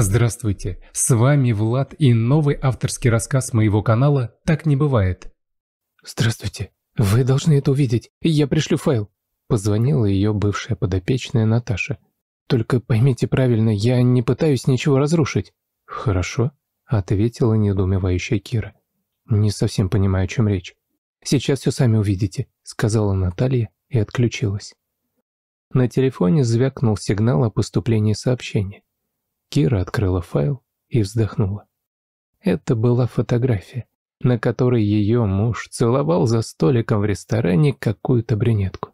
Здравствуйте, с вами Влад и новый авторский рассказ моего канала «Так не бывает». Здравствуйте, вы должны это увидеть, я пришлю файл. Позвонила ее бывшая подопечная Наташа. Только поймите правильно, я не пытаюсь ничего разрушить. Хорошо, ответила недоумевающая Кира. Не совсем понимаю, о чем речь. Сейчас все сами увидите, сказала Наталья и отключилась. На телефоне звякнул сигнал о поступлении сообщения. Кира открыла файл и вздохнула. Это была фотография, на которой ее муж целовал за столиком в ресторане какую-то брюнетку.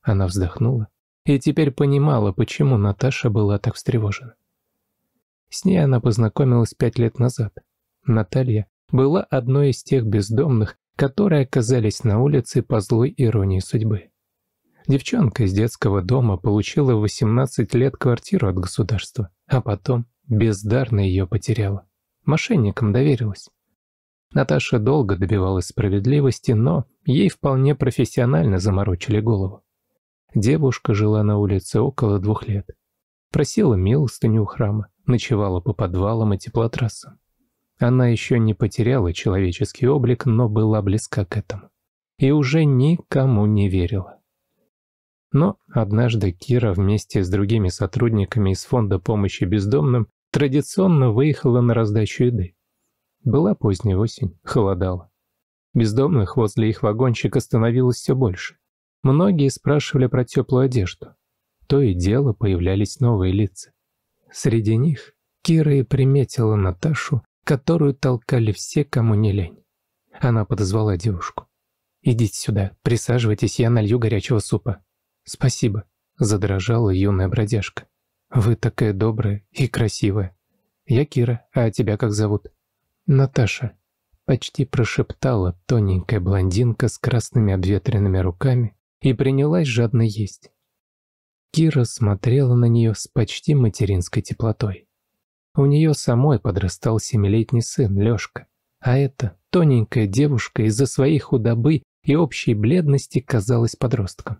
Она вздохнула и теперь понимала, почему Наташа была так встревожена. С ней она познакомилась пять лет назад. Наталья была одной из тех бездомных, которые оказались на улице по злой иронии судьбы. Девчонка из детского дома получила в 18 лет квартиру от государства а потом бездарно ее потеряла. Мошенникам доверилась. Наташа долго добивалась справедливости, но ей вполне профессионально заморочили голову. Девушка жила на улице около двух лет. Просила милостыню у храма, ночевала по подвалам и теплотрассам. Она еще не потеряла человеческий облик, но была близка к этому. И уже никому не верила. Но однажды Кира вместе с другими сотрудниками из фонда помощи бездомным традиционно выехала на раздачу еды. Была поздняя осень, холодало. Бездомных возле их вагончика становилось все больше. Многие спрашивали про теплую одежду. То и дело появлялись новые лица. Среди них Кира и приметила Наташу, которую толкали все, кому не лень. Она подозвала девушку. «Идите сюда, присаживайтесь, я налью горячего супа». «Спасибо», — задрожала юная бродяжка. «Вы такая добрая и красивая. Я Кира, а тебя как зовут?» «Наташа», — почти прошептала тоненькая блондинка с красными обветренными руками и принялась жадно есть. Кира смотрела на нее с почти материнской теплотой. У нее самой подрастал семилетний сын Лешка, а эта тоненькая девушка из-за своей худобы и общей бледности казалась подростком.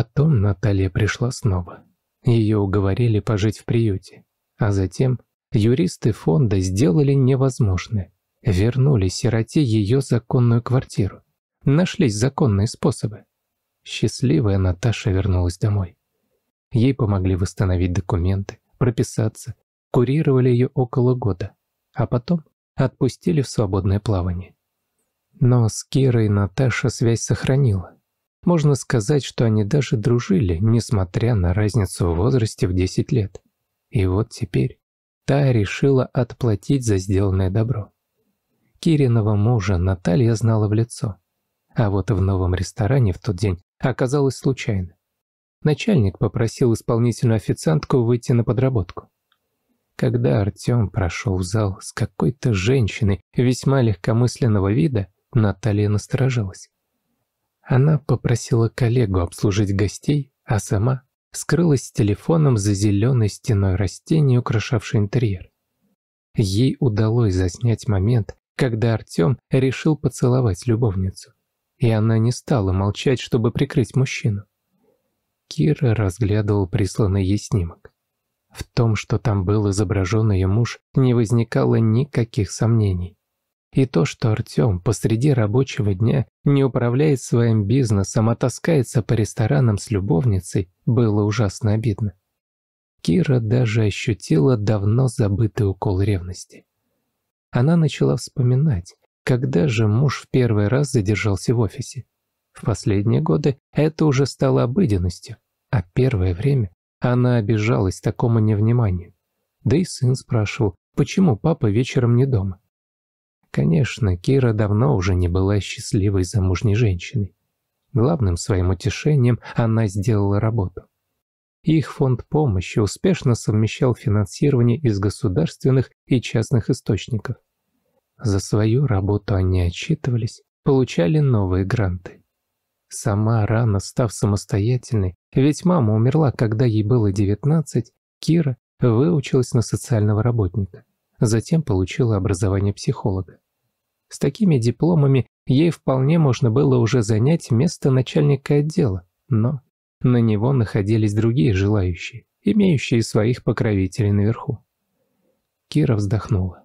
Потом Наталья пришла снова. Ее уговорили пожить в приюте. А затем юристы фонда сделали невозможное. Вернули сироте ее законную квартиру. Нашлись законные способы. Счастливая Наташа вернулась домой. Ей помогли восстановить документы, прописаться, курировали ее около года, а потом отпустили в свободное плавание. Но с Кирой Наташа связь сохранила. Можно сказать, что они даже дружили, несмотря на разницу в возрасте в 10 лет. И вот теперь та решила отплатить за сделанное добро. Кириного мужа Наталья знала в лицо. А вот в новом ресторане в тот день оказалось случайно. Начальник попросил исполнительную официантку выйти на подработку. Когда Артем прошел в зал с какой-то женщиной весьма легкомысленного вида, Наталья насторожилась. Она попросила коллегу обслужить гостей, а сама скрылась с телефоном за зеленой стеной растений, украшавшей интерьер. Ей удалось заснять момент, когда Артем решил поцеловать любовницу. И она не стала молчать, чтобы прикрыть мужчину. Кира разглядывал присланный ей снимок. В том, что там был изображен ее муж, не возникало никаких сомнений. И то, что Артем посреди рабочего дня не управляет своим бизнесом, а таскается по ресторанам с любовницей, было ужасно обидно. Кира даже ощутила давно забытый укол ревности. Она начала вспоминать, когда же муж в первый раз задержался в офисе. В последние годы это уже стало обыденностью, а первое время она обижалась такому невниманию. Да и сын спрашивал, почему папа вечером не дома. Конечно, Кира давно уже не была счастливой замужней женщиной. Главным своим утешением она сделала работу. Их фонд помощи успешно совмещал финансирование из государственных и частных источников. За свою работу они отчитывались, получали новые гранты. Сама рано став самостоятельной, ведь мама умерла, когда ей было 19, Кира выучилась на социального работника затем получила образование психолога. С такими дипломами ей вполне можно было уже занять место начальника отдела, но на него находились другие желающие, имеющие своих покровителей наверху. Кира вздохнула.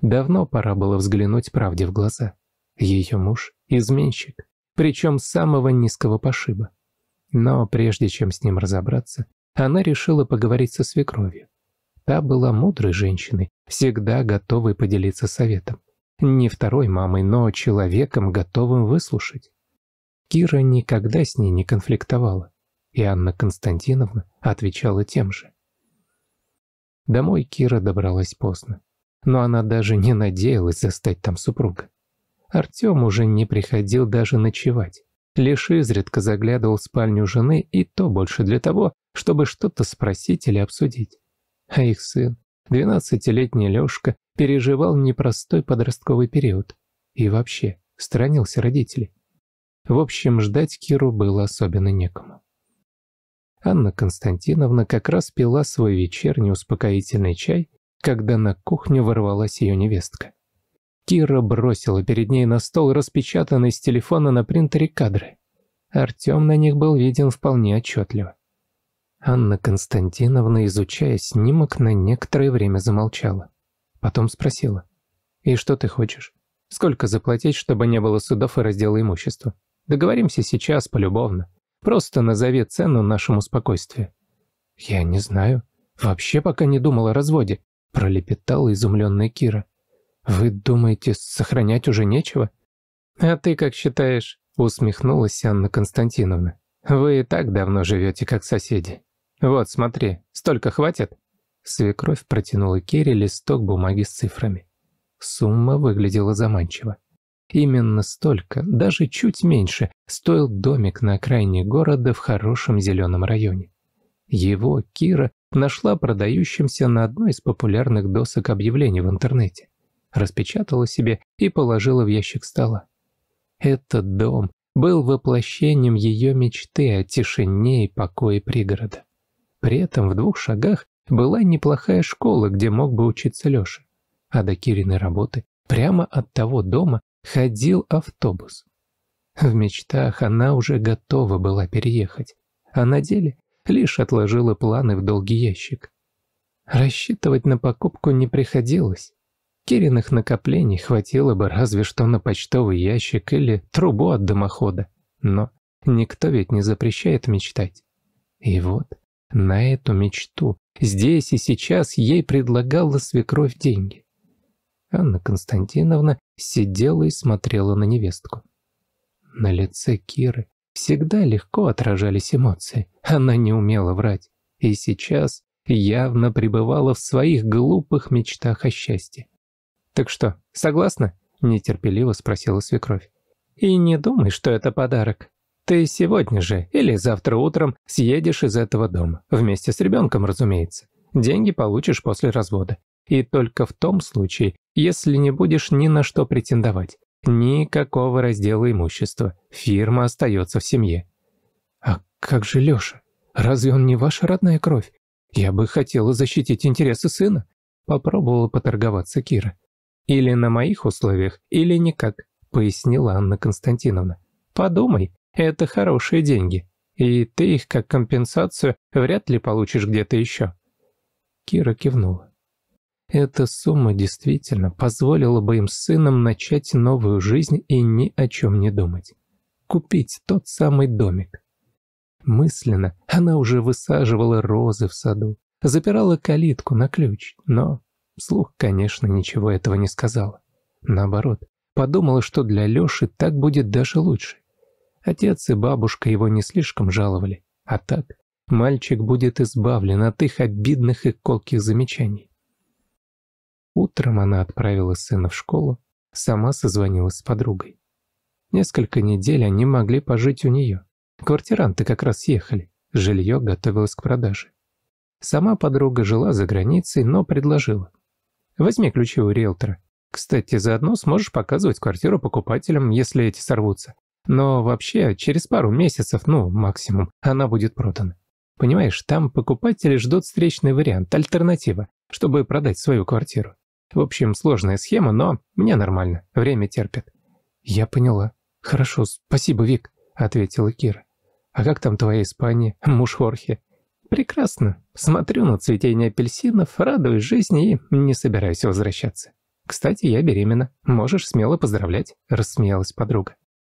Давно пора было взглянуть правде в глаза. Ее муж – изменщик, причем самого низкого пошиба. Но прежде чем с ним разобраться, она решила поговорить со свекровью. Та была мудрой женщиной, всегда готовой поделиться советом. Не второй мамой, но человеком, готовым выслушать. Кира никогда с ней не конфликтовала, и Анна Константиновна отвечала тем же. Домой Кира добралась поздно, но она даже не надеялась застать там супруга. Артем уже не приходил даже ночевать. Лишь изредка заглядывал в спальню жены, и то больше для того, чтобы что-то спросить или обсудить а их сын, двенадцатилетний Лёшка, переживал непростой подростковый период и вообще странился родителей. В общем, ждать Киру было особенно некому. Анна Константиновна как раз пила свой вечерний успокоительный чай, когда на кухню ворвалась ее невестка. Кира бросила перед ней на стол распечатанные с телефона на принтере кадры. Артем на них был виден вполне отчетливо. Анна Константиновна, изучая снимок, на некоторое время замолчала. Потом спросила. «И что ты хочешь? Сколько заплатить, чтобы не было судов и раздела имущества? Договоримся сейчас, полюбовно. Просто назови цену нашему спокойствию». «Я не знаю. Вообще пока не думал о разводе», — пролепетала изумленная Кира. «Вы думаете, сохранять уже нечего?» «А ты как считаешь?» — усмехнулась Анна Константиновна. «Вы и так давно живете, как соседи. «Вот, смотри, столько хватит?» Свекровь протянула Керри листок бумаги с цифрами. Сумма выглядела заманчиво. Именно столько, даже чуть меньше, стоил домик на окраине города в хорошем зеленом районе. Его Кира нашла продающимся на одной из популярных досок объявлений в интернете. Распечатала себе и положила в ящик стола. Этот дом был воплощением ее мечты о тишине и покое пригорода. При этом в двух шагах была неплохая школа, где мог бы учиться Леша. А до Кириной работы прямо от того дома ходил автобус. В мечтах она уже готова была переехать, а на деле лишь отложила планы в долгий ящик. Рассчитывать на покупку не приходилось. Кириных накоплений хватило бы разве что на почтовый ящик или трубу от дымохода. Но никто ведь не запрещает мечтать. И вот на эту мечту. Здесь и сейчас ей предлагала свекровь деньги. Анна Константиновна сидела и смотрела на невестку. На лице Киры всегда легко отражались эмоции. Она не умела врать. И сейчас явно пребывала в своих глупых мечтах о счастье. «Так что, согласна?» – нетерпеливо спросила свекровь. «И не думай, что это подарок. Ты сегодня же или завтра утром съедешь из этого дома. Вместе с ребенком, разумеется. Деньги получишь после развода. И только в том случае, если не будешь ни на что претендовать. Никакого раздела имущества. Фирма остается в семье. А как же Леша? Разве он не ваша родная кровь? Я бы хотела защитить интересы сына. Попробовала поторговаться Кира. Или на моих условиях, или никак, пояснила Анна Константиновна. Подумай, это хорошие деньги, и ты их как компенсацию вряд ли получишь где-то еще». Кира кивнула. Эта сумма действительно позволила бы им с сыном начать новую жизнь и ни о чем не думать. Купить тот самый домик. Мысленно она уже высаживала розы в саду, запирала калитку на ключ, но слух, конечно, ничего этого не сказала. Наоборот, подумала, что для Лёши так будет даже лучше. Отец и бабушка его не слишком жаловали, а так мальчик будет избавлен от их обидных и колких замечаний. Утром она отправила сына в школу, сама созвонилась с подругой. Несколько недель они могли пожить у нее. Квартиранты как раз ехали, жилье готовилось к продаже. Сама подруга жила за границей, но предложила. «Возьми ключи у риэлтора. Кстати, заодно сможешь показывать квартиру покупателям, если эти сорвутся. Но вообще, через пару месяцев, ну, максимум, она будет продана. Понимаешь, там покупатели ждут встречный вариант, альтернатива, чтобы продать свою квартиру. В общем, сложная схема, но мне нормально, время терпит. Я поняла. Хорошо, спасибо, Вик, ответила Кира. А как там твоя Испания, муж Хорхе? Прекрасно. Смотрю на цветение апельсинов, радуюсь жизни и не собираюсь возвращаться. Кстати, я беременна. Можешь смело поздравлять, рассмеялась подруга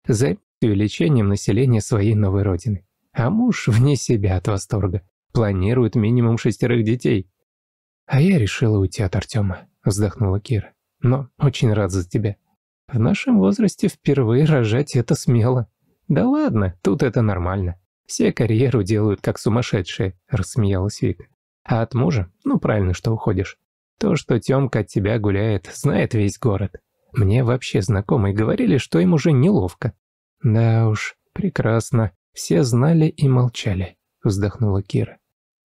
займись увеличением населения своей новой родины. А муж вне себя от восторга. Планирует минимум шестерых детей. А я решила уйти от Артема, вздохнула Кира. Но очень рад за тебя. В нашем возрасте впервые рожать это смело. Да ладно, тут это нормально. Все карьеру делают как сумасшедшие, рассмеялась Вика. А от мужа, ну правильно, что уходишь. То, что Тёмка от тебя гуляет, знает весь город. Мне вообще знакомые говорили, что им уже неловко. Да уж, прекрасно. Все знали и молчали, вздохнула Кира.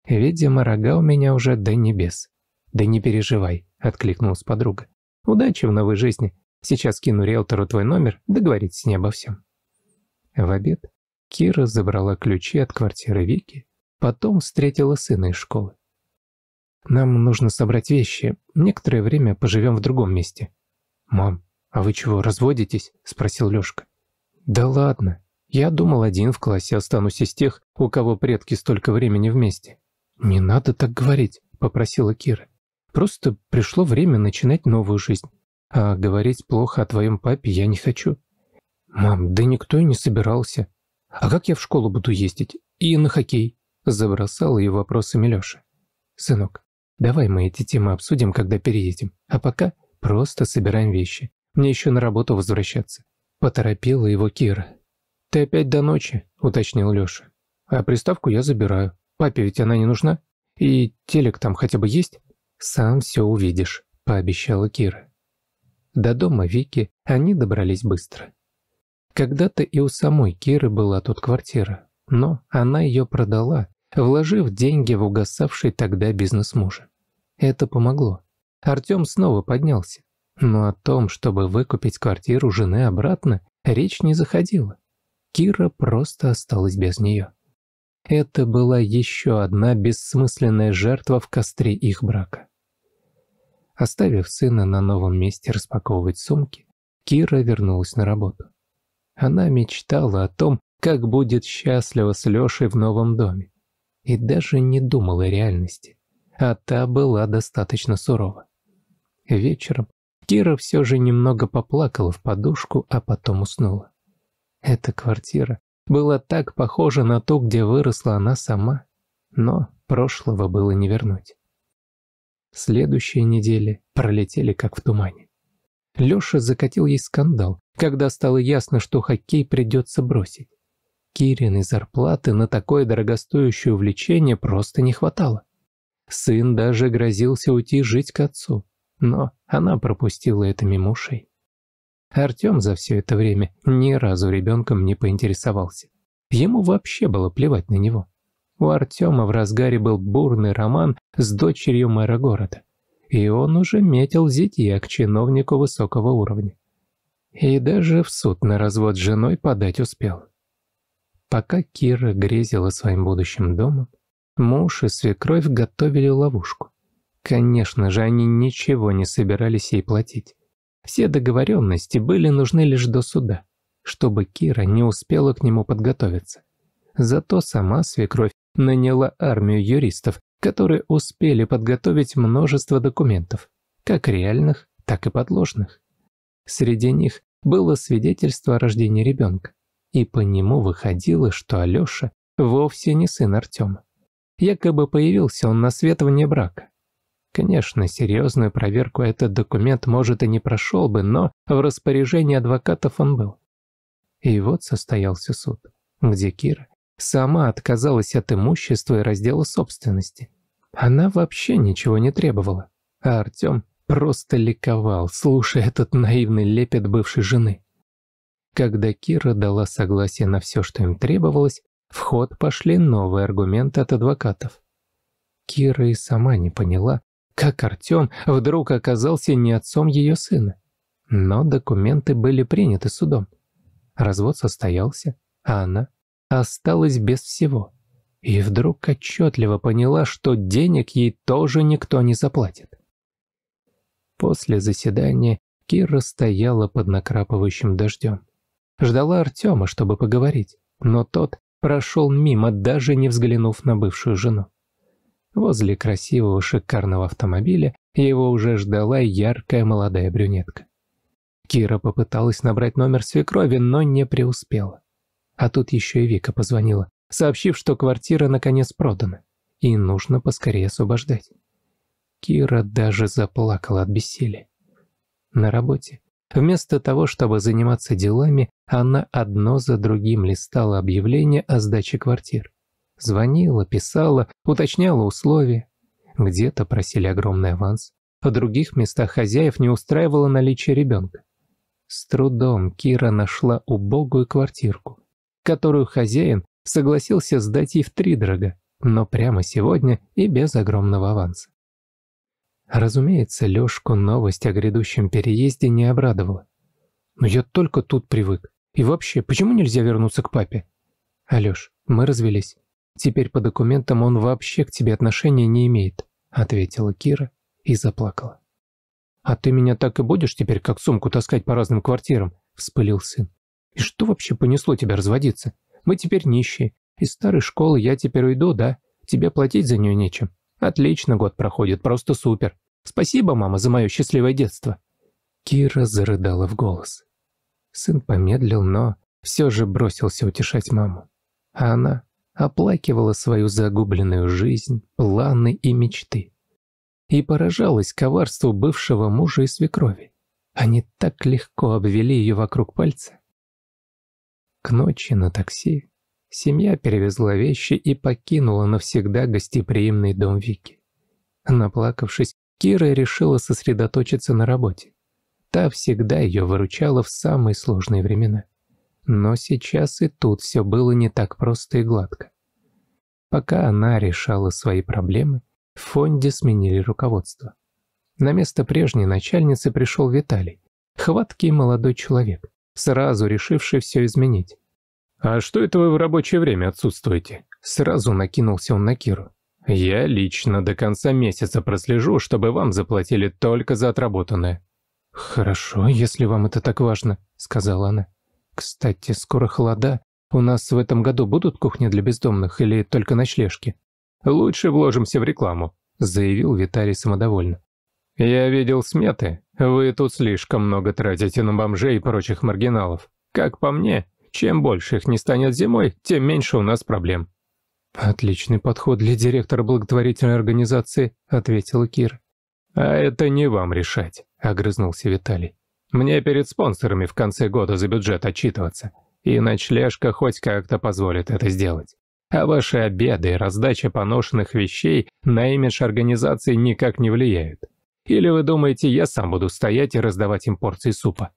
Видимо, рога у меня уже до небес. Да не переживай, откликнулась подруга. Удачи в новой жизни. Сейчас кину риэлтору твой номер, договоритесь с ней обо всем. В обед Кира забрала ключи от квартиры Вики, потом встретила сына из школы. «Нам нужно собрать вещи, некоторое время поживем в другом месте», «Мам, а вы чего, разводитесь?» – спросил Лёшка. «Да ладно. Я думал, один в классе останусь из тех, у кого предки столько времени вместе». «Не надо так говорить», – попросила Кира. «Просто пришло время начинать новую жизнь. А говорить плохо о твоем папе я не хочу». «Мам, да никто и не собирался. А как я в школу буду ездить? И на хоккей?» – забросала ее вопросами Лёша. «Сынок, давай мы эти темы обсудим, когда переедем. А пока Просто собираем вещи. Мне еще на работу возвращаться». Поторопила его Кира. «Ты опять до ночи», — уточнил Леша. «А приставку я забираю. Папе ведь она не нужна. И телек там хотя бы есть?» «Сам все увидишь», — пообещала Кира. До дома Вики они добрались быстро. Когда-то и у самой Киры была тут квартира, но она ее продала, вложив деньги в угасавший тогда бизнес мужа. Это помогло. Артём снова поднялся. Но о том, чтобы выкупить квартиру жены обратно, речь не заходила. Кира просто осталась без неё. Это была ещё одна бессмысленная жертва в костре их брака. Оставив сына на новом месте распаковывать сумки, Кира вернулась на работу. Она мечтала о том, как будет счастлива с Лёшей в новом доме. И даже не думала о реальности, а та была достаточно сурова. Вечером Кира все же немного поплакала в подушку, а потом уснула. Эта квартира была так похожа на ту, где выросла она сама, но прошлого было не вернуть. Следующие недели пролетели как в тумане. Леша закатил ей скандал, когда стало ясно, что хоккей придется бросить. Кирины зарплаты на такое дорогостоящее увлечение просто не хватало. Сын даже грозился уйти жить к отцу но она пропустила это мимо ушей. Артем за все это время ни разу ребенком не поинтересовался. Ему вообще было плевать на него. У Артема в разгаре был бурный роман с дочерью мэра города. И он уже метил зитья к чиновнику высокого уровня. И даже в суд на развод с женой подать успел. Пока Кира грезила своим будущим домом, муж и свекровь готовили ловушку. Конечно же, они ничего не собирались ей платить. Все договоренности были нужны лишь до суда, чтобы Кира не успела к нему подготовиться. Зато сама свекровь наняла армию юристов, которые успели подготовить множество документов, как реальных, так и подложных. Среди них было свидетельство о рождении ребенка, и по нему выходило, что Алёша вовсе не сын Артема. Якобы появился он на свет вне брака. Конечно, серьезную проверку этот документ, может, и не прошел бы, но в распоряжении адвокатов он был. И вот состоялся суд, где Кира сама отказалась от имущества и раздела собственности. Она вообще ничего не требовала, а Артем просто ликовал, слушая этот наивный лепет бывшей жены. Когда Кира дала согласие на все, что им требовалось, в ход пошли новые аргументы от адвокатов. Кира и сама не поняла, как Артем вдруг оказался не отцом ее сына? Но документы были приняты судом. Развод состоялся, а она осталась без всего. И вдруг отчетливо поняла, что денег ей тоже никто не заплатит. После заседания Кира стояла под накрапывающим дождем. Ждала Артема, чтобы поговорить, но тот прошел мимо, даже не взглянув на бывшую жену. Возле красивого шикарного автомобиля его уже ждала яркая молодая брюнетка. Кира попыталась набрать номер свекрови, но не преуспела. А тут еще и Вика позвонила, сообщив, что квартира наконец продана, и нужно поскорее освобождать. Кира даже заплакала от бессилия. На работе. Вместо того, чтобы заниматься делами, она одно за другим листала объявления о сдаче квартир. Звонила, писала, уточняла условия. Где-то просили огромный аванс, а других местах хозяев не устраивало наличие ребенка. С трудом Кира нашла убогую квартирку, которую хозяин согласился сдать ей в втридорога, но прямо сегодня и без огромного аванса. Разумеется, Лёшку новость о грядущем переезде не обрадовала. «Но я только тут привык. И вообще, почему нельзя вернуться к папе?» «Алёш, мы развелись. Теперь по документам он вообще к тебе отношения не имеет», — ответила Кира и заплакала. «А ты меня так и будешь теперь как сумку таскать по разным квартирам?» — вспылил сын. «И что вообще понесло тебя разводиться? Мы теперь нищие. Из старой школы я теперь уйду, да? Тебе платить за нее нечем. Отлично год проходит, просто супер. Спасибо, мама, за мое счастливое детство». Кира зарыдала в голос. Сын помедлил, но все же бросился утешать маму. А она оплакивала свою загубленную жизнь, планы и мечты. И поражалась коварству бывшего мужа и свекрови. Они так легко обвели ее вокруг пальца. К ночи на такси семья перевезла вещи и покинула навсегда гостеприимный дом Вики. Наплакавшись, Кира решила сосредоточиться на работе. Та всегда ее выручала в самые сложные времена. Но сейчас и тут все было не так просто и гладко. Пока она решала свои проблемы, в фонде сменили руководство. На место прежней начальницы пришел Виталий, хваткий молодой человек, сразу решивший все изменить. «А что это вы в рабочее время отсутствуете?» Сразу накинулся он на Киру. «Я лично до конца месяца прослежу, чтобы вам заплатили только за отработанное». «Хорошо, если вам это так важно», — сказала она. Кстати, скоро холода. У нас в этом году будут кухни для бездомных или только ночлежки? Лучше вложимся в рекламу, заявил Виталий самодовольно. Я видел сметы. Вы тут слишком много тратите на бомжей и прочих маргиналов. Как по мне, чем больше их не станет зимой, тем меньше у нас проблем. Отличный подход для директора благотворительной организации, ответила Кир. А это не вам решать, огрызнулся Виталий. Мне перед спонсорами в конце года за бюджет отчитываться, и ночлежка хоть как-то позволит это сделать. А ваши обеды и раздача поношенных вещей на имидж организации никак не влияют. Или вы думаете, я сам буду стоять и раздавать им порции супа?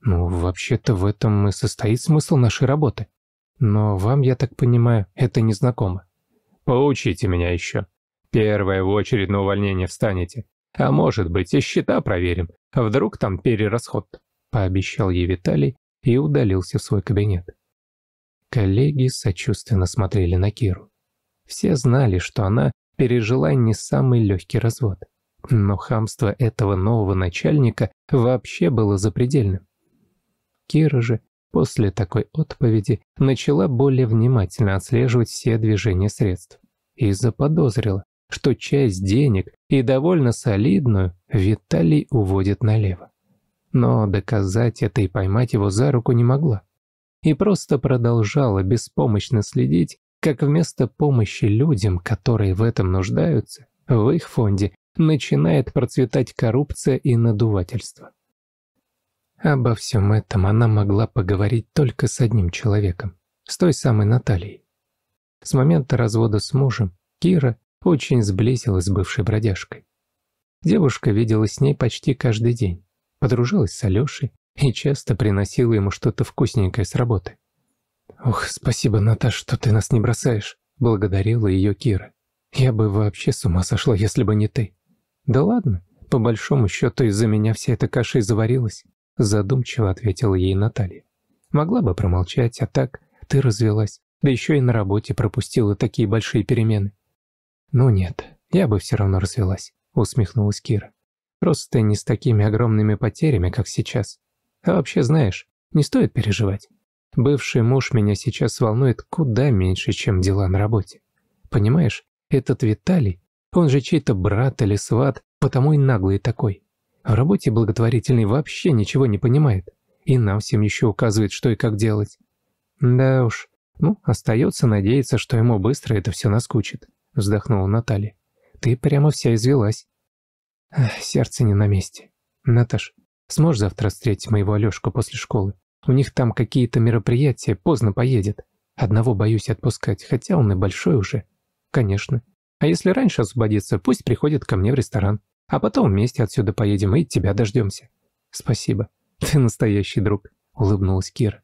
Ну, вообще-то в этом и состоит смысл нашей работы. Но вам, я так понимаю, это незнакомо. Поучите меня еще. Первое в очередь на увольнение встанете. А может быть, и счета проверим. Вдруг там перерасход», — пообещал ей Виталий и удалился в свой кабинет. Коллеги сочувственно смотрели на Киру. Все знали, что она пережила не самый легкий развод. Но хамство этого нового начальника вообще было запредельным. Кира же после такой отповеди начала более внимательно отслеживать все движения средств и заподозрила, что часть денег и довольно солидную Виталий уводит налево. Но доказать это и поймать его за руку не могла. И просто продолжала беспомощно следить, как вместо помощи людям, которые в этом нуждаются, в их фонде начинает процветать коррупция и надувательство. Обо всем этом она могла поговорить только с одним человеком, с той самой Натальей. С момента развода с мужем Кира очень сблизилась с бывшей бродяжкой. Девушка видела с ней почти каждый день, подружилась с Алешей и часто приносила ему что-то вкусненькое с работы. «Ох, спасибо, Наташ, что ты нас не бросаешь», — благодарила ее Кира. «Я бы вообще с ума сошла, если бы не ты». «Да ладно, по большому счету из-за меня вся эта каша и заварилась», — задумчиво ответила ей Наталья. «Могла бы промолчать, а так ты развелась, да еще и на работе пропустила такие большие перемены. «Ну нет, я бы все равно развелась», — усмехнулась Кира. «Просто не с такими огромными потерями, как сейчас. А вообще, знаешь, не стоит переживать. Бывший муж меня сейчас волнует куда меньше, чем дела на работе. Понимаешь, этот Виталий, он же чей-то брат или сват, потому и наглый такой. В работе благотворительный вообще ничего не понимает. И нам всем еще указывает, что и как делать. Да уж, ну, остается надеяться, что ему быстро это все наскучит вздохнула Наталья. «Ты прямо вся извелась». «Сердце не на месте. Наташ, сможешь завтра встретить моего Алешку после школы? У них там какие-то мероприятия, поздно поедет. Одного боюсь отпускать, хотя он и большой уже». «Конечно. А если раньше освободиться, пусть приходит ко мне в ресторан. А потом вместе отсюда поедем и тебя дождемся». «Спасибо. Ты настоящий друг», — улыбнулась Кира.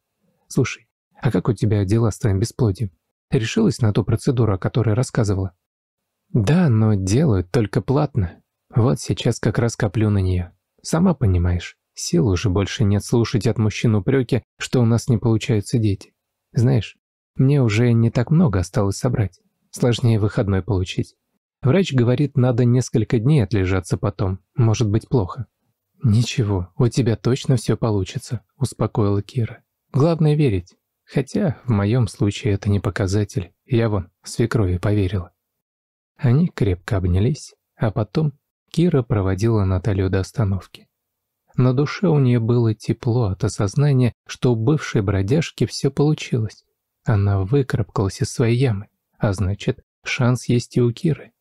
«Слушай, а как у тебя дела с твоим бесплодием? Решилась на ту процедуру, о которой рассказывала?» Да, но делают только платно. Вот сейчас как раз коплю на нее. Сама понимаешь, сил уже больше нет слушать от мужчин упреки, что у нас не получаются дети. Знаешь, мне уже не так много осталось собрать. Сложнее выходной получить. Врач говорит, надо несколько дней отлежаться потом. Может быть плохо. «Ничего, у тебя точно все получится», – успокоила Кира. «Главное верить. Хотя в моем случае это не показатель. Я вон свекрови поверила». Они крепко обнялись, а потом Кира проводила Наталью до остановки. На душе у нее было тепло от осознания, что у бывшей бродяжки все получилось. Она выкарабкалась из своей ямы, а значит, шанс есть и у Киры.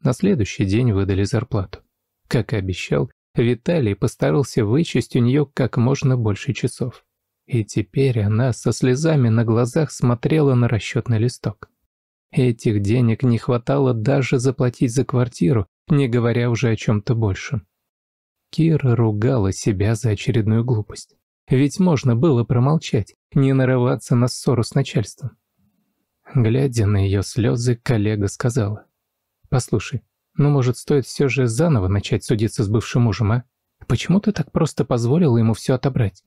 На следующий день выдали зарплату. Как и обещал, Виталий постарался вычесть у нее как можно больше часов. И теперь она со слезами на глазах смотрела на расчетный листок. Этих денег не хватало даже заплатить за квартиру, не говоря уже о чем-то большем. Кира ругала себя за очередную глупость. Ведь можно было промолчать, не нарываться на ссору с начальством. Глядя на ее слезы, коллега сказала. «Послушай, ну, может, стоит все же заново начать судиться с бывшим мужем, а? Почему ты так просто позволила ему все отобрать?»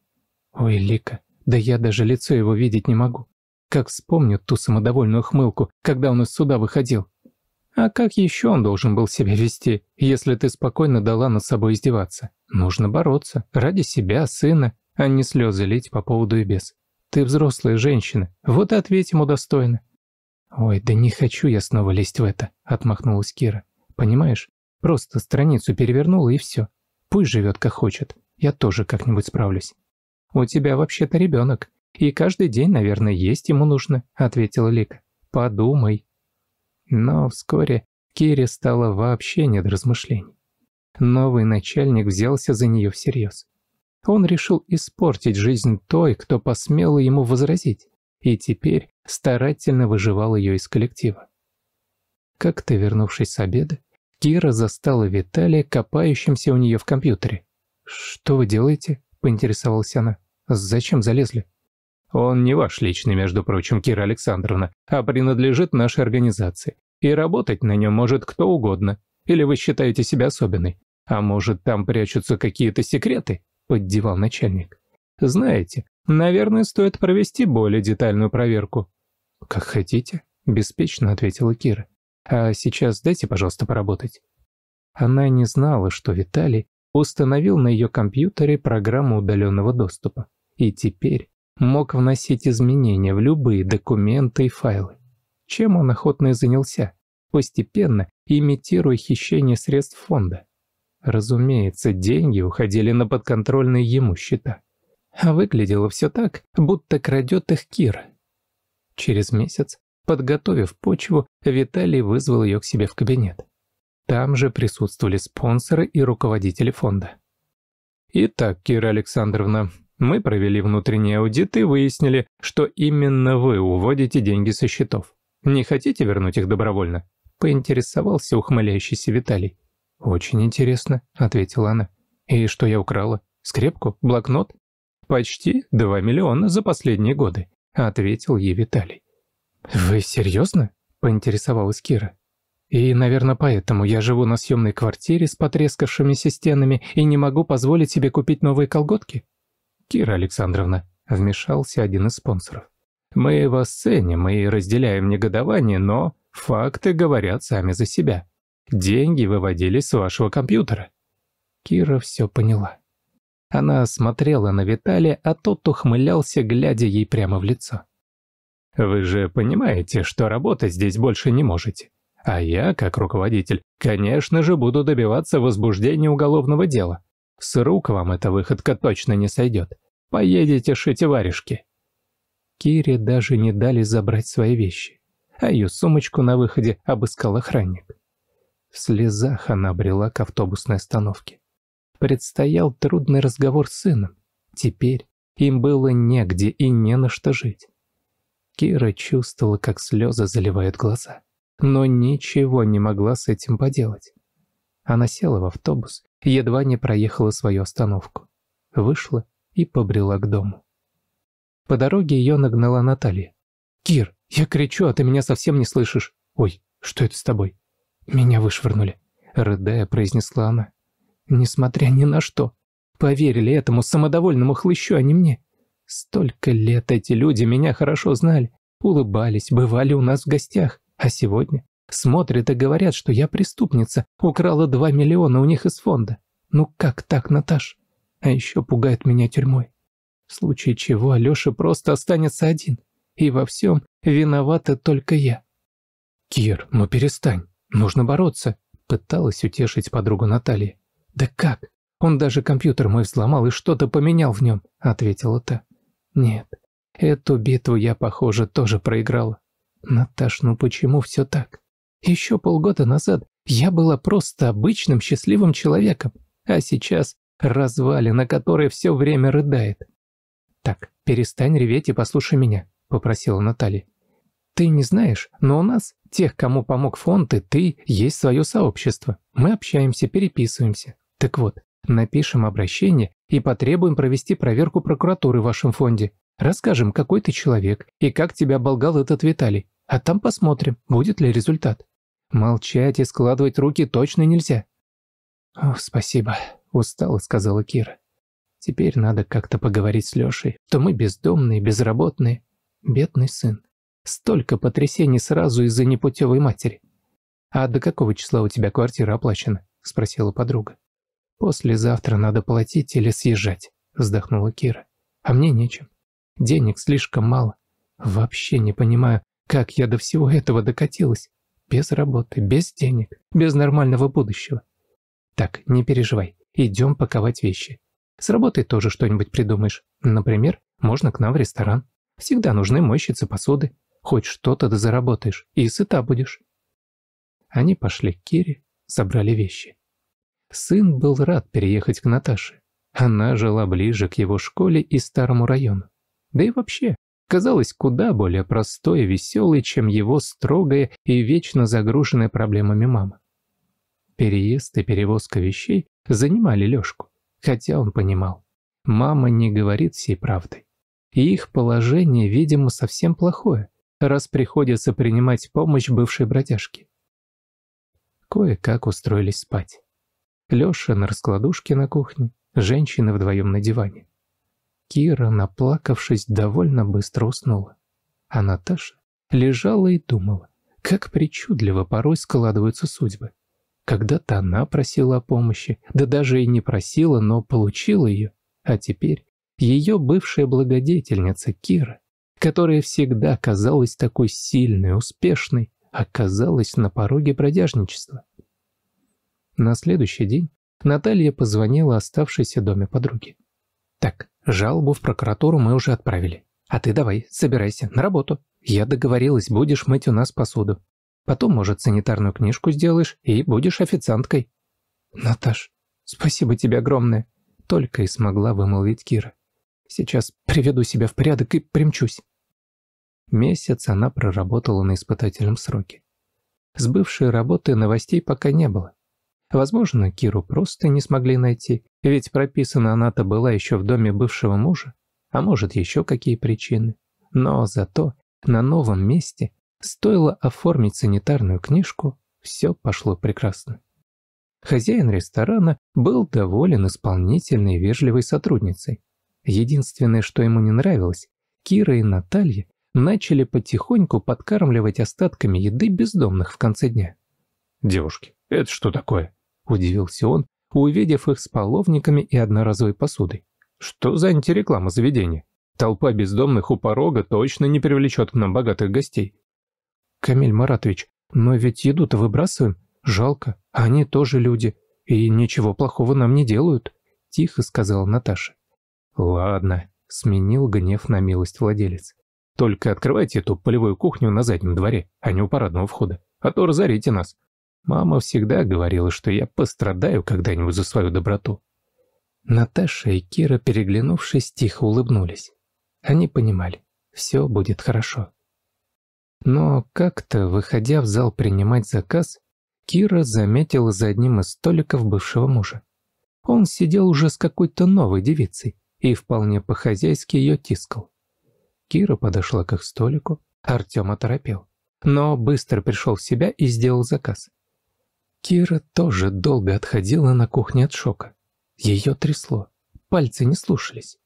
«Ой, Лика, да я даже лицо его видеть не могу. Как вспомню ту самодовольную хмылку, когда он из суда выходил. А как еще он должен был себя вести, если ты спокойно дала над собой издеваться? Нужно бороться. Ради себя, сына, а не слезы лить по поводу и без. Ты взрослая женщина, вот и ответь ему достойно. «Ой, да не хочу я снова лезть в это», — отмахнулась Кира. «Понимаешь, просто страницу перевернула и все. Пусть живет как хочет, я тоже как-нибудь справлюсь». «У тебя вообще-то ребенок, и каждый день, наверное, есть ему нужно», — ответил Лик. «Подумай». Но вскоре Кире стало вообще не до размышлений. Новый начальник взялся за нее всерьез. Он решил испортить жизнь той, кто посмела ему возразить, и теперь старательно выживал ее из коллектива. Как-то вернувшись с обеда, Кира застала Виталия копающимся у нее в компьютере. «Что вы делаете?» – поинтересовалась она. «Зачем залезли?» Он не ваш личный, между прочим, Кира Александровна, а принадлежит нашей организации. И работать на нем может кто угодно. Или вы считаете себя особенной? А может, там прячутся какие-то секреты?» – поддевал начальник. «Знаете, наверное, стоит провести более детальную проверку». «Как хотите», – беспечно ответила Кира. «А сейчас дайте, пожалуйста, поработать». Она не знала, что Виталий установил на ее компьютере программу удаленного доступа. И теперь мог вносить изменения в любые документы и файлы. Чем он охотно и занялся, постепенно имитируя хищение средств фонда. Разумеется, деньги уходили на подконтрольные ему счета. А выглядело все так, будто крадет их Кир. Через месяц, подготовив почву, Виталий вызвал ее к себе в кабинет. Там же присутствовали спонсоры и руководители фонда. «Итак, Кира Александровна», мы провели внутренний аудит и выяснили, что именно вы уводите деньги со счетов. Не хотите вернуть их добровольно?» – поинтересовался ухмыляющийся Виталий. «Очень интересно», – ответила она. «И что я украла? Скрепку? Блокнот?» «Почти 2 миллиона за последние годы», – ответил ей Виталий. «Вы серьезно?» – поинтересовалась Кира. «И, наверное, поэтому я живу на съемной квартире с потрескавшимися стенами и не могу позволить себе купить новые колготки?» «Кира Александровна», — вмешался один из спонсоров. «Мы вас ценим и разделяем негодование, но факты говорят сами за себя. Деньги выводились с вашего компьютера». Кира все поняла. Она смотрела на Виталия, а тот ухмылялся, глядя ей прямо в лицо. «Вы же понимаете, что работать здесь больше не можете. А я, как руководитель, конечно же, буду добиваться возбуждения уголовного дела. С рук вам эта выходка точно не сойдет. Поедете шить варежки. Кире даже не дали забрать свои вещи, а ее сумочку на выходе обыскал охранник. В слезах она брела к автобусной остановке. Предстоял трудный разговор с сыном. Теперь им было негде и не на что жить. Кира чувствовала, как слезы заливают глаза, но ничего не могла с этим поделать. Она села в автобус едва не проехала свою остановку. Вышла и побрела к дому. По дороге ее нагнала Наталья. «Кир, я кричу, а ты меня совсем не слышишь. Ой, что это с тобой?» «Меня вышвырнули», — рыдая произнесла она. «Несмотря ни на что. Поверили этому самодовольному хлыщу, а не мне. Столько лет эти люди меня хорошо знали, улыбались, бывали у нас в гостях. А сегодня? Смотрят и говорят, что я преступница, украла 2 миллиона у них из фонда. Ну как так, Наташ? А еще пугает меня тюрьмой. В случае чего Алеша просто останется один. И во всем виновата только я. «Кир, ну перестань. Нужно бороться», — пыталась утешить подругу Наталья. «Да как? Он даже компьютер мой взломал и что-то поменял в нем», — ответила та. «Нет, эту битву я, похоже, тоже проиграла. Наташ, ну почему все так? Еще полгода назад я была просто обычным счастливым человеком, а сейчас развалина, которая все время рыдает. «Так, перестань реветь и послушай меня», — попросила Наталья. «Ты не знаешь, но у нас, тех, кому помог фонд и ты, есть свое сообщество. Мы общаемся, переписываемся. Так вот, напишем обращение и потребуем провести проверку прокуратуры в вашем фонде. Расскажем, какой ты человек и как тебя оболгал этот Виталий. А там посмотрим, будет ли результат». Молчать и складывать руки точно нельзя. «О, спасибо», – устала, сказала Кира. «Теперь надо как-то поговорить с Лешей, то мы бездомные, безработные. Бедный сын. Столько потрясений сразу из-за непутевой матери». «А до какого числа у тебя квартира оплачена?» – спросила подруга. «Послезавтра надо платить или съезжать», – вздохнула Кира. «А мне нечем. Денег слишком мало. Вообще не понимаю, как я до всего этого докатилась без работы, без денег, без нормального будущего. Так, не переживай, идем паковать вещи. С работой тоже что-нибудь придумаешь. Например, можно к нам в ресторан. Всегда нужны мойщицы посуды. Хоть что-то да заработаешь, и сыта будешь. Они пошли к Кире, собрали вещи. Сын был рад переехать к Наташе. Она жила ближе к его школе и старому району. Да и вообще, казалось куда более простой и веселой, чем его строгая и вечно загруженная проблемами мама. Переезд и перевозка вещей занимали Лёшку, хотя он понимал, мама не говорит всей правдой, И их положение, видимо, совсем плохое, раз приходится принимать помощь бывшей бродяжки. Кое-как устроились спать. Лёша на раскладушке на кухне, женщины вдвоем на диване. Кира, наплакавшись, довольно быстро уснула. А Наташа лежала и думала, как причудливо порой складываются судьбы. Когда-то она просила о помощи, да даже и не просила, но получила ее. А теперь ее бывшая благодетельница Кира, которая всегда казалась такой сильной, успешной, оказалась на пороге бродяжничества. На следующий день Наталья позвонила оставшейся доме подруги. «Так, Жалобу в прокуратуру мы уже отправили. А ты давай, собирайся, на работу. Я договорилась, будешь мыть у нас посуду. Потом, может, санитарную книжку сделаешь и будешь официанткой». «Наташ, спасибо тебе огромное», — только и смогла вымолвить Кира. «Сейчас приведу себя в порядок и примчусь». Месяц она проработала на испытательном сроке. С бывшей работы новостей пока не было. Возможно, Киру просто не смогли найти, ведь прописана она-то была еще в доме бывшего мужа, а может еще какие причины. Но зато на новом месте стоило оформить санитарную книжку, все пошло прекрасно. Хозяин ресторана был доволен исполнительной и вежливой сотрудницей. Единственное, что ему не нравилось, Кира и Наталья начали потихоньку подкармливать остатками еды бездомных в конце дня. «Девушки, это что такое?» – удивился он, увидев их с половниками и одноразовой посудой. «Что за антиреклама заведения? Толпа бездомных у порога точно не привлечет к нам богатых гостей». «Камиль Маратович, но ведь еду-то выбрасываем. Жалко, они тоже люди, и ничего плохого нам не делают», – тихо сказала Наташа. «Ладно», – сменил гнев на милость владелец. «Только открывайте эту полевую кухню на заднем дворе, а не у парадного входа, а то разорите нас. Мама всегда говорила, что я пострадаю когда-нибудь за свою доброту. Наташа и Кира, переглянувшись, тихо улыбнулись. Они понимали, все будет хорошо. Но как-то, выходя в зал принимать заказ, Кира заметила за одним из столиков бывшего мужа. Он сидел уже с какой-то новой девицей и вполне по-хозяйски ее тискал. Кира подошла к их столику, Артем оторопел, но быстро пришел в себя и сделал заказ. Кира тоже долго отходила на кухне от шока. Ее трясло, пальцы не слушались.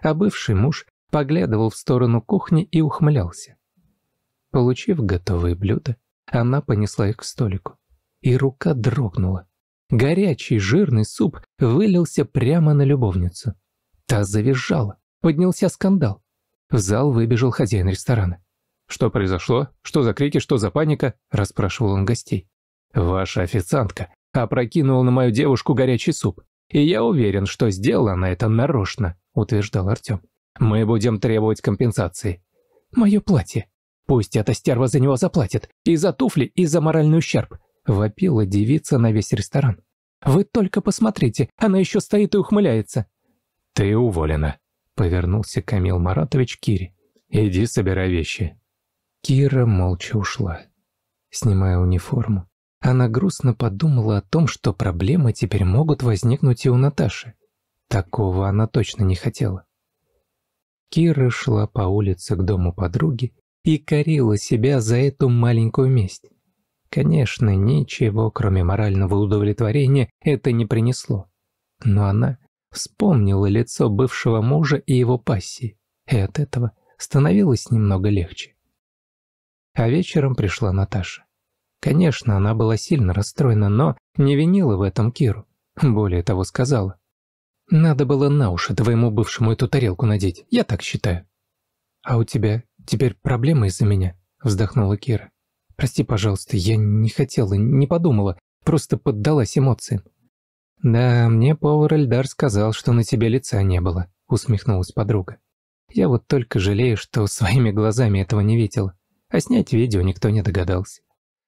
А бывший муж поглядывал в сторону кухни и ухмылялся. Получив готовые блюда, она понесла их к столику. И рука дрогнула. Горячий жирный суп вылился прямо на любовницу. Та завизжала. Поднялся скандал. В зал выбежал хозяин ресторана. «Что произошло? Что за крики? Что за паника?» – расспрашивал он гостей. Ваша официантка опрокинула на мою девушку горячий суп. И я уверен, что сделала она это нарочно, утверждал Артем. Мы будем требовать компенсации. Мое платье. Пусть эта стерва за него заплатит. И за туфли, и за моральный ущерб. Вопила девица на весь ресторан. Вы только посмотрите, она еще стоит и ухмыляется. Ты уволена, повернулся Камил Маратович к Кире. Иди собирай вещи. Кира молча ушла. Снимая униформу, она грустно подумала о том, что проблемы теперь могут возникнуть и у Наташи. Такого она точно не хотела. Кира шла по улице к дому подруги и корила себя за эту маленькую месть. Конечно, ничего, кроме морального удовлетворения, это не принесло. Но она вспомнила лицо бывшего мужа и его пассии, и от этого становилось немного легче. А вечером пришла Наташа. Конечно, она была сильно расстроена, но не винила в этом Киру. Более того, сказала. «Надо было на уши твоему бывшему эту тарелку надеть, я так считаю». «А у тебя теперь проблемы из-за меня?» – вздохнула Кира. «Прости, пожалуйста, я не хотела, не подумала, просто поддалась эмоциям». «Да, мне повар Эльдар сказал, что на тебе лица не было», – усмехнулась подруга. «Я вот только жалею, что своими глазами этого не видела, а снять видео никто не догадался».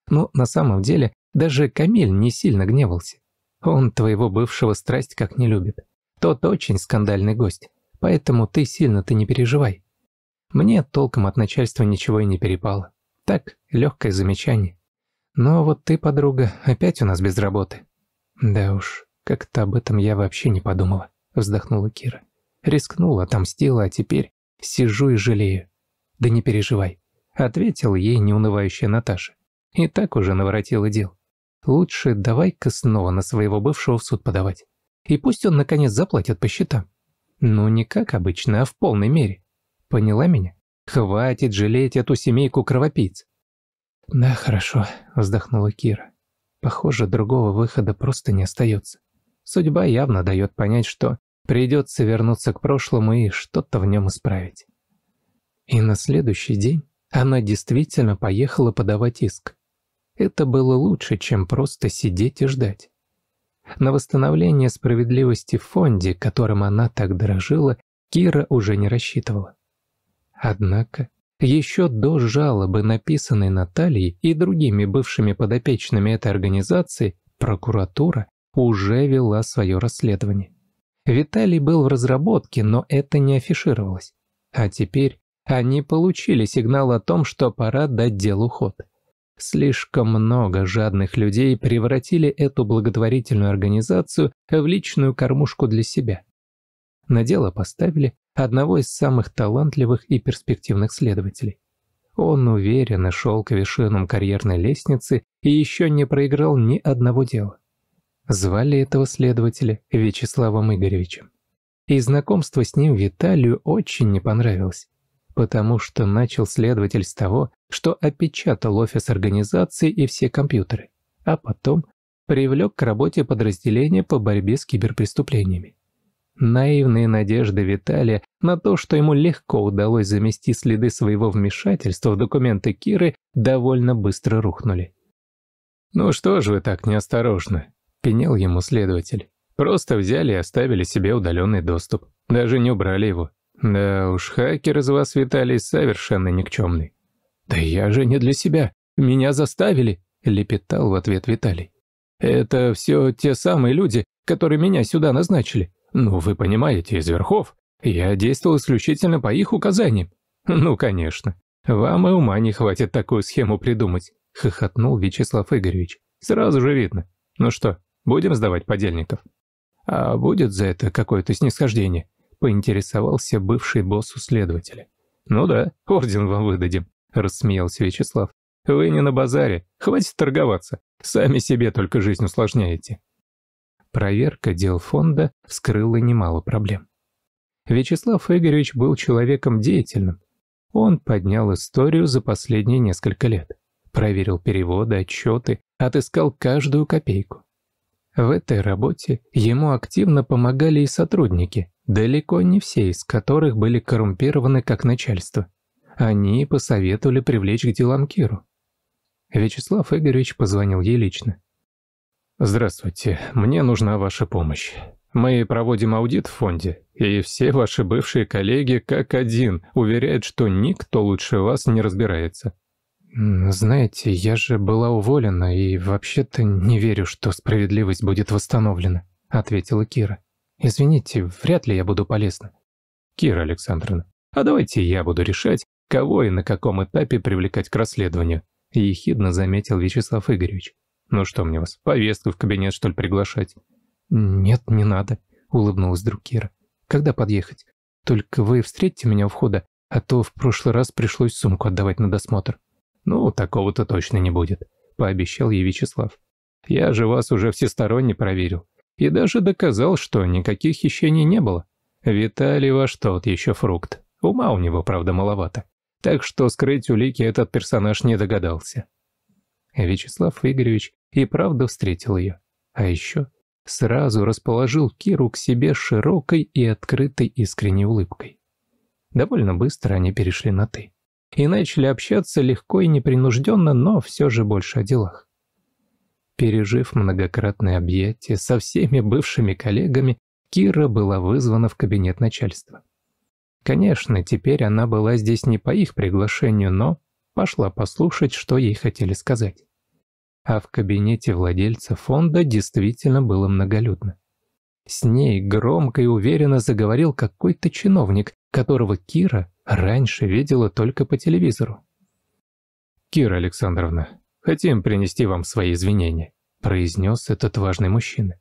Но на самом деле даже Камиль не сильно гневался. Он твоего бывшего страсть как не любит. Тот очень скандальный гость, поэтому ты сильно-то не переживай. Мне толком от начальства ничего и не перепало. Так, легкое замечание. Но вот ты, подруга, опять у нас без работы. Да уж, как-то об этом я вообще не подумала, вздохнула Кира. Рискнула, отомстила, а теперь сижу и жалею. Да не переживай, ответила ей неунывающая Наташа. И так уже наворотила дел. Лучше давай-ка снова на своего бывшего в суд подавать. И пусть он наконец заплатит по счетам. Ну не как обычно, а в полной мере. Поняла меня? Хватит жалеть эту семейку кровопийц. Да, хорошо, вздохнула Кира. Похоже, другого выхода просто не остается. Судьба явно дает понять, что придется вернуться к прошлому и что-то в нем исправить. И на следующий день она действительно поехала подавать иск. Это было лучше, чем просто сидеть и ждать. На восстановление справедливости в фонде, которым она так дорожила, Кира уже не рассчитывала. Однако, еще до жалобы, написанной Натальей и другими бывшими подопечными этой организации, прокуратура уже вела свое расследование. Виталий был в разработке, но это не афишировалось. А теперь они получили сигнал о том, что пора дать делу ход. Слишком много жадных людей превратили эту благотворительную организацию в личную кормушку для себя. На дело поставили одного из самых талантливых и перспективных следователей. Он уверенно шел к вершинам карьерной лестницы и еще не проиграл ни одного дела. Звали этого следователя Вячеславом Игоревичем. И знакомство с ним Виталию очень не понравилось потому что начал следователь с того, что опечатал офис организации и все компьютеры, а потом привлек к работе подразделение по борьбе с киберпреступлениями. Наивные надежды Виталия на то, что ему легко удалось замести следы своего вмешательства в документы Киры, довольно быстро рухнули. «Ну что же вы так неосторожно?» – пенял ему следователь. «Просто взяли и оставили себе удаленный доступ. Даже не убрали его. Да уж, хакер из вас, Виталий, совершенно никчемный. «Да я же не для себя. Меня заставили», — лепетал в ответ Виталий. «Это все те самые люди, которые меня сюда назначили. Ну, вы понимаете, из верхов. Я действовал исключительно по их указаниям». «Ну, конечно. Вам и ума не хватит такую схему придумать», — хохотнул Вячеслав Игоревич. «Сразу же видно. Ну что, будем сдавать подельников?» «А будет за это какое-то снисхождение?» — поинтересовался бывший босс у следователя. «Ну да, орден вам выдадим», — рассмеялся Вячеслав. «Вы не на базаре, хватит торговаться, сами себе только жизнь усложняете». Проверка дел фонда скрыла немало проблем. Вячеслав Игоревич был человеком деятельным. Он поднял историю за последние несколько лет, проверил переводы, отчеты, отыскал каждую копейку. В этой работе ему активно помогали и сотрудники, Далеко не все из которых были коррумпированы как начальство. Они посоветовали привлечь к делам Киру. Вячеслав Игоревич позвонил ей лично. «Здравствуйте, мне нужна ваша помощь. Мы проводим аудит в фонде, и все ваши бывшие коллеги как один уверяют, что никто лучше вас не разбирается». «Знаете, я же была уволена и вообще-то не верю, что справедливость будет восстановлена», — ответила Кира. Извините, вряд ли я буду полезна. Кира Александровна, а давайте я буду решать, кого и на каком этапе привлекать к расследованию, ехидно заметил Вячеслав Игоревич. Ну что мне вас, повестку в кабинет, что ли, приглашать? Нет, не надо, улыбнулась друг Кира. Когда подъехать? Только вы встретите меня у входа, а то в прошлый раз пришлось сумку отдавать на досмотр. Ну, такого-то точно не будет, пообещал ей Вячеслав. Я же вас уже всесторонне проверил. И даже доказал, что никаких хищений не было. Виталий ваш тот еще фрукт. Ума у него, правда, маловато. Так что скрыть улики этот персонаж не догадался. Вячеслав Игоревич и правда встретил ее. А еще сразу расположил Киру к себе широкой и открытой искренней улыбкой. Довольно быстро они перешли на «ты». И начали общаться легко и непринужденно, но все же больше о делах. Пережив многократные объятия со всеми бывшими коллегами, Кира была вызвана в кабинет начальства. Конечно, теперь она была здесь не по их приглашению, но пошла послушать, что ей хотели сказать. А в кабинете владельца фонда действительно было многолюдно. С ней громко и уверенно заговорил какой-то чиновник, которого Кира раньше видела только по телевизору. «Кира Александровна, «Хотим принести вам свои извинения», — произнес этот важный мужчина.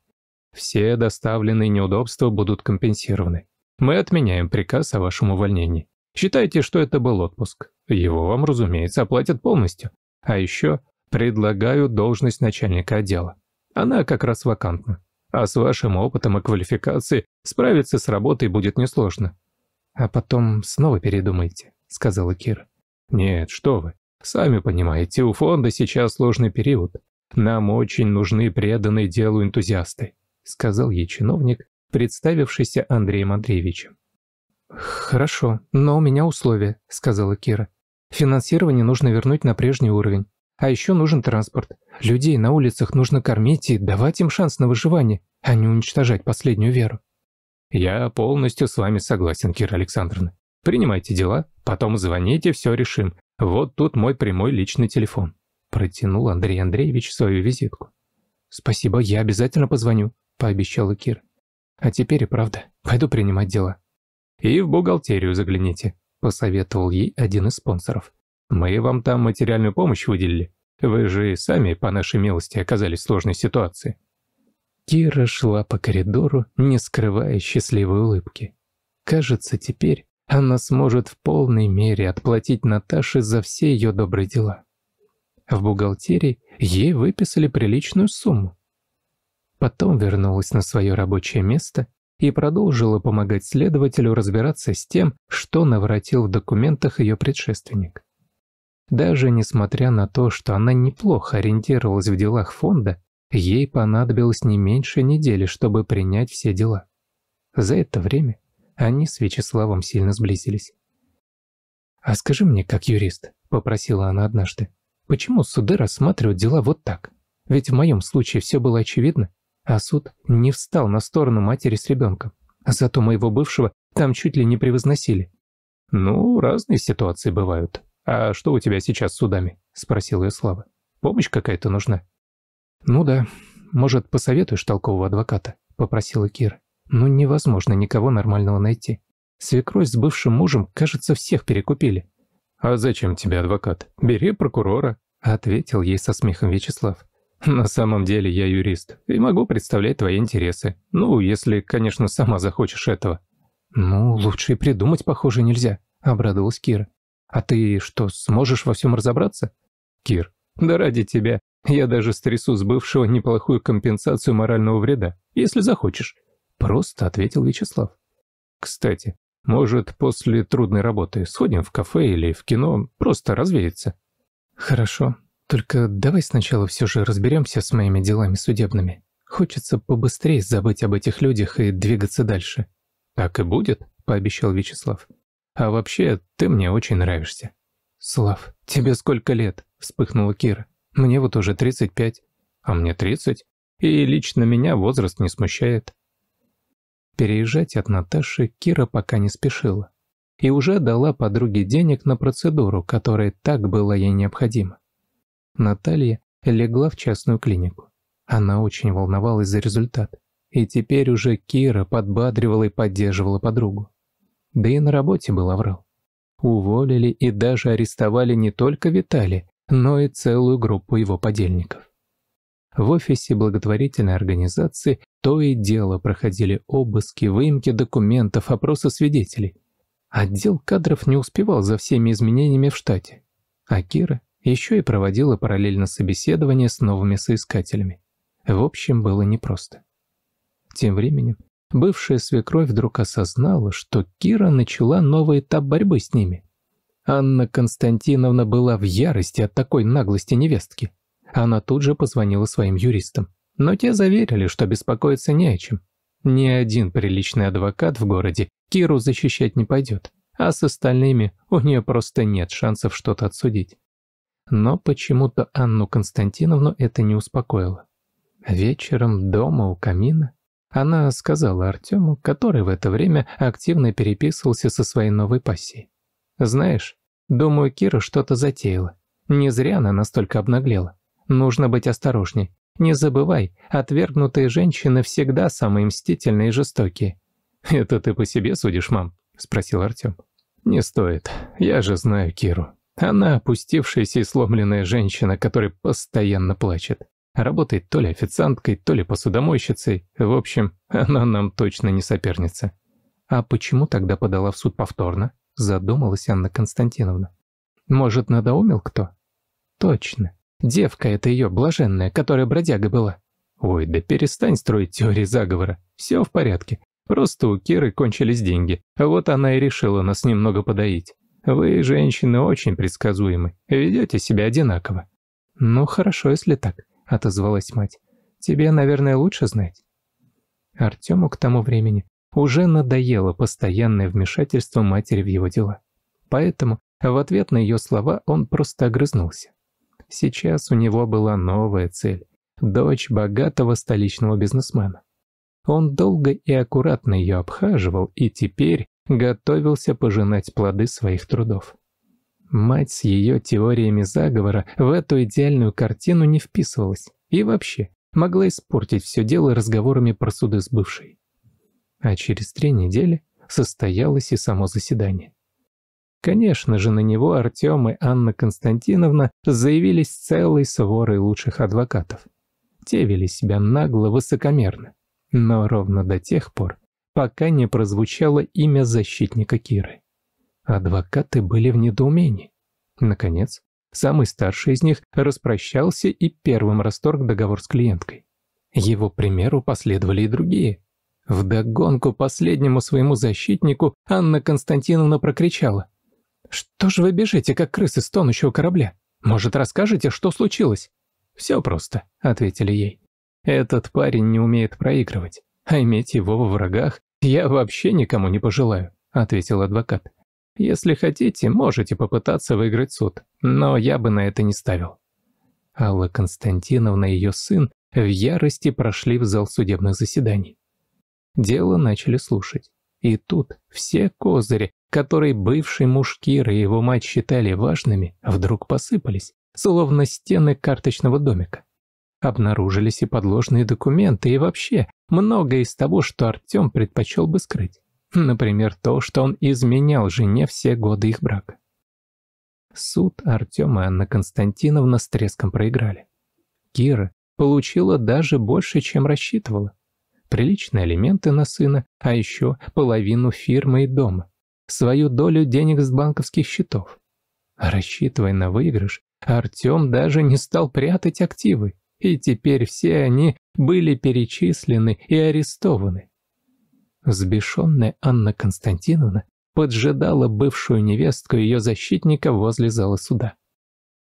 «Все доставленные неудобства будут компенсированы. Мы отменяем приказ о вашем увольнении. Считайте, что это был отпуск. Его вам, разумеется, оплатят полностью. А еще предлагаю должность начальника отдела. Она как раз вакантна. А с вашим опытом и квалификацией справиться с работой будет несложно». «А потом снова передумайте», — сказала Кира. «Нет, что вы. Сами понимаете, у фонда сейчас сложный период. Нам очень нужны преданные делу энтузиасты», — сказал ей чиновник, представившийся Андреем Андреевичем. «Хорошо, но у меня условия», — сказала Кира. «Финансирование нужно вернуть на прежний уровень. А еще нужен транспорт. Людей на улицах нужно кормить и давать им шанс на выживание, а не уничтожать последнюю веру». «Я полностью с вами согласен, Кира Александровна. Принимайте дела, потом звоните, все решим. «Вот тут мой прямой личный телефон», — протянул Андрей Андреевич свою визитку. «Спасибо, я обязательно позвоню», — пообещал Кир. «А теперь и правда, пойду принимать дела». «И в бухгалтерию загляните», — посоветовал ей один из спонсоров. «Мы вам там материальную помощь выделили. Вы же сами, по нашей милости, оказались в сложной ситуации». Кира шла по коридору, не скрывая счастливой улыбки. Кажется, теперь она сможет в полной мере отплатить Наташе за все ее добрые дела. В бухгалтерии ей выписали приличную сумму. Потом вернулась на свое рабочее место и продолжила помогать следователю разбираться с тем, что наворотил в документах ее предшественник. Даже несмотря на то, что она неплохо ориентировалась в делах фонда, ей понадобилось не меньше недели, чтобы принять все дела. За это время они с Вячеславом сильно сблизились. «А скажи мне, как юрист», – попросила она однажды, – «почему суды рассматривают дела вот так? Ведь в моем случае все было очевидно, а суд не встал на сторону матери с ребенком. Зато моего бывшего там чуть ли не превозносили». «Ну, разные ситуации бывают. А что у тебя сейчас с судами?» – спросил ее Слава. «Помощь какая-то нужна?» «Ну да. Может, посоветуешь толкового адвоката?» – попросила Кира но ну, невозможно никого нормального найти. Свекровь с бывшим мужем, кажется, всех перекупили. «А зачем тебе адвокат? Бери прокурора», — ответил ей со смехом Вячеслав. «На самом деле я юрист и могу представлять твои интересы. Ну, если, конечно, сама захочешь этого». «Ну, лучше и придумать, похоже, нельзя», — обрадовалась Кира. «А ты что, сможешь во всем разобраться?» «Кир, да ради тебя. Я даже стрясу с бывшего неплохую компенсацию морального вреда, если захочешь. Просто ответил Вячеслав. Кстати, может, после трудной работы сходим в кафе или в кино, просто развеяться? Хорошо, только давай сначала все же разберемся с моими делами судебными. Хочется побыстрее забыть об этих людях и двигаться дальше. Так и будет, пообещал Вячеслав. А вообще, ты мне очень нравишься. Слав, тебе сколько лет? Вспыхнула Кира. Мне вот уже 35. А мне 30. И лично меня возраст не смущает. Переезжать от Наташи Кира пока не спешила. И уже дала подруге денег на процедуру, которая так была ей необходима. Наталья легла в частную клинику. Она очень волновалась за результат. И теперь уже Кира подбадривала и поддерживала подругу. Да и на работе был врал. Уволили и даже арестовали не только Виталия, но и целую группу его подельников. В офисе благотворительной организации то и дело проходили обыски, выемки документов, опросы свидетелей. Отдел кадров не успевал за всеми изменениями в штате. А Кира еще и проводила параллельно собеседование с новыми соискателями. В общем, было непросто. Тем временем бывшая свекровь вдруг осознала, что Кира начала новый этап борьбы с ними. Анна Константиновна была в ярости от такой наглости невестки. Она тут же позвонила своим юристам. Но те заверили, что беспокоиться не о чем. Ни один приличный адвокат в городе Киру защищать не пойдет, а с остальными у нее просто нет шансов что-то отсудить. Но почему-то Анну Константиновну это не успокоило. Вечером дома у камина она сказала Артему, который в это время активно переписывался со своей новой пассией. «Знаешь, думаю, Кира что-то затеяла. Не зря она настолько обнаглела. Нужно быть осторожней. Не забывай, отвергнутые женщины всегда самые мстительные и жестокие». «Это ты по себе судишь, мам?» – спросил Артем. «Не стоит. Я же знаю Киру. Она опустившаяся и сломленная женщина, которая постоянно плачет. Работает то ли официанткой, то ли посудомойщицей. В общем, она нам точно не соперница». «А почему тогда подала в суд повторно?» – задумалась Анна Константиновна. «Может, надоумил кто?» «Точно. Девка это ее, блаженная, которая бродяга была. Ой, да перестань строить теории заговора. Все в порядке. Просто у Киры кончились деньги. Вот она и решила нас немного подоить. Вы, женщины, очень предсказуемы. Ведете себя одинаково. Ну, хорошо, если так, отозвалась мать. Тебе, наверное, лучше знать. Артему к тому времени уже надоело постоянное вмешательство матери в его дела. Поэтому в ответ на ее слова он просто огрызнулся. Сейчас у него была новая цель – дочь богатого столичного бизнесмена. Он долго и аккуратно ее обхаживал и теперь готовился пожинать плоды своих трудов. Мать с ее теориями заговора в эту идеальную картину не вписывалась и вообще могла испортить все дело разговорами про суды с бывшей. А через три недели состоялось и само заседание. Конечно же, на него Артем и Анна Константиновна заявились целой сворой лучших адвокатов. Те вели себя нагло, высокомерно. Но ровно до тех пор, пока не прозвучало имя защитника Киры. Адвокаты были в недоумении. Наконец, самый старший из них распрощался и первым расторг договор с клиенткой. Его примеру последовали и другие. Вдогонку последнему своему защитнику Анна Константиновна прокричала. «Что же вы бежите, как крысы с тонущего корабля? Может, расскажете, что случилось?» «Все просто», — ответили ей. «Этот парень не умеет проигрывать, а иметь его во врагах я вообще никому не пожелаю», — ответил адвокат. «Если хотите, можете попытаться выиграть суд, но я бы на это не ставил». Алла Константиновна и ее сын в ярости прошли в зал судебных заседаний. Дело начали слушать. И тут все козыри, которые бывший муж Кира и его мать считали важными, вдруг посыпались, словно стены карточного домика. Обнаружились и подложные документы, и вообще многое из того, что Артем предпочел бы скрыть. Например, то, что он изменял жене все годы их брака. Суд Артема и Анна Константиновна с треском проиграли. Кира получила даже больше, чем рассчитывала. Приличные алименты на сына, а еще половину фирмы и дома свою долю денег с банковских счетов. А рассчитывая на выигрыш, Артем даже не стал прятать активы, и теперь все они были перечислены и арестованы. Взбешенная Анна Константиновна поджидала бывшую невестку ее защитника возле зала суда.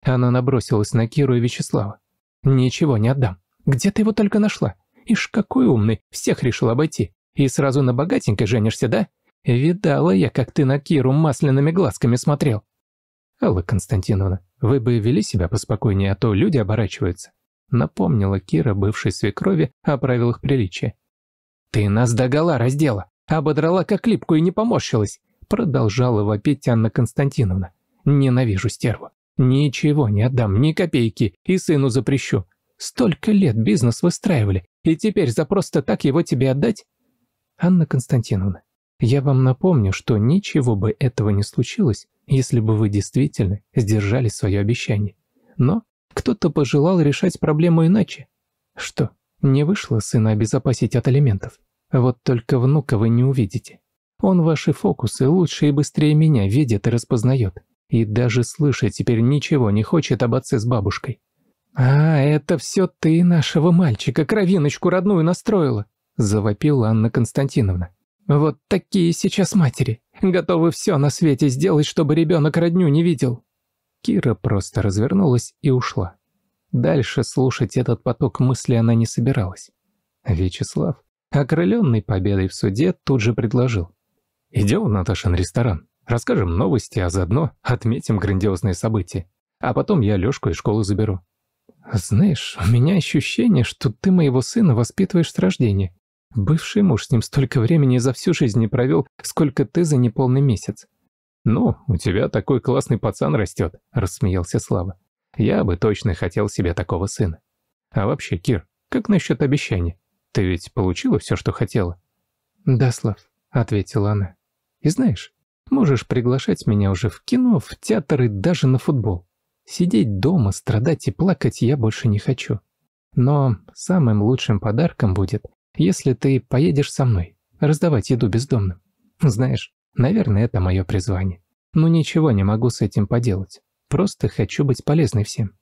Она набросилась на Киру и Вячеслава. «Ничего не отдам. Где ты его только нашла? Ишь, какой умный, всех решил обойти. И сразу на богатенькой женишься, да? Видала я, как ты на Киру масляными глазками смотрел. Алла Константиновна, вы бы вели себя поспокойнее, а то люди оборачиваются. Напомнила Кира бывшей свекрови о правилах приличия. Ты нас до гола раздела, ободрала как липку и не поморщилась. Продолжала вопить Анна Константиновна. Ненавижу стерву. Ничего не отдам, ни копейки, и сыну запрещу. Столько лет бизнес выстраивали, и теперь за просто так его тебе отдать? Анна Константиновна, я вам напомню, что ничего бы этого не случилось, если бы вы действительно сдержали свое обещание. Но кто-то пожелал решать проблему иначе. Что, не вышло сына обезопасить от алиментов? Вот только внука вы не увидите. Он ваши фокусы лучше и быстрее меня видит и распознает. И даже слышать теперь ничего не хочет об отце с бабушкой. «А, это все ты нашего мальчика, кровиночку родную настроила!» – завопила Анна Константиновна. Вот такие сейчас матери. Готовы все на свете сделать, чтобы ребенок родню не видел. Кира просто развернулась и ушла. Дальше слушать этот поток мысли она не собиралась. Вячеслав, окрыленный победой в суде, тут же предложил. «Идем в Наташин ресторан. Расскажем новости, а заодно отметим грандиозные события. А потом я Лешку из школы заберу». «Знаешь, у меня ощущение, что ты моего сына воспитываешь с рождения. Бывший муж с ним столько времени за всю жизнь не провел, сколько ты за неполный месяц. «Ну, у тебя такой классный пацан растет», — рассмеялся Слава. «Я бы точно хотел себе такого сына». «А вообще, Кир, как насчет обещаний? Ты ведь получила все, что хотела?» «Да, Слав», — ответила она. «И знаешь, можешь приглашать меня уже в кино, в театр и даже на футбол. Сидеть дома, страдать и плакать я больше не хочу. Но самым лучшим подарком будет, если ты поедешь со мной, раздавать еду бездомным. Знаешь, наверное, это мое призвание. Но ничего не могу с этим поделать. Просто хочу быть полезной всем».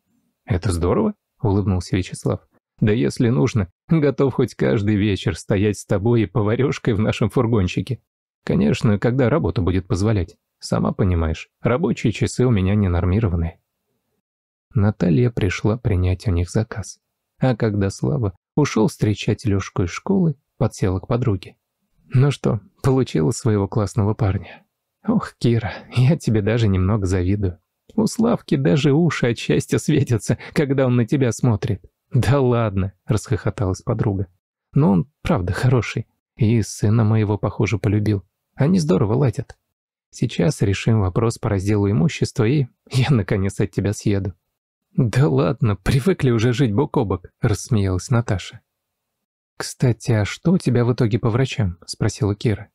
«Это здорово», — улыбнулся Вячеслав. «Да если нужно, готов хоть каждый вечер стоять с тобой и поварешкой в нашем фургончике. Конечно, когда работа будет позволять. Сама понимаешь, рабочие часы у меня не нормированные». Наталья пришла принять у них заказ. А когда Слава Ушел встречать Лёшку из школы, подсел к подруге. «Ну что, получила своего классного парня?» «Ох, Кира, я тебе даже немного завидую. У Славки даже уши от счастья светятся, когда он на тебя смотрит». «Да ладно!» – расхохоталась подруга. «Но он, правда, хороший. И сына моего, похоже, полюбил. Они здорово ладят. Сейчас решим вопрос по разделу имущества, и я, наконец, от тебя съеду. «Да ладно, привыкли уже жить бок о бок», — рассмеялась Наташа. «Кстати, а что у тебя в итоге по врачам?» — спросила Кира.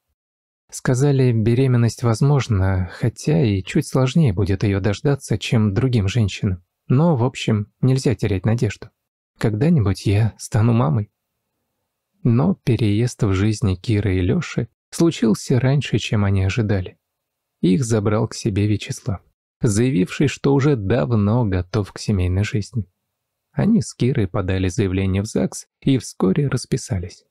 «Сказали, беременность возможна, хотя и чуть сложнее будет ее дождаться, чем другим женщинам. Но, в общем, нельзя терять надежду. Когда-нибудь я стану мамой». Но переезд в жизни Киры и Лёши случился раньше, чем они ожидали. Их забрал к себе Вячеслав заявивший, что уже давно готов к семейной жизни. Они с Кирой подали заявление в ЗАГС и вскоре расписались.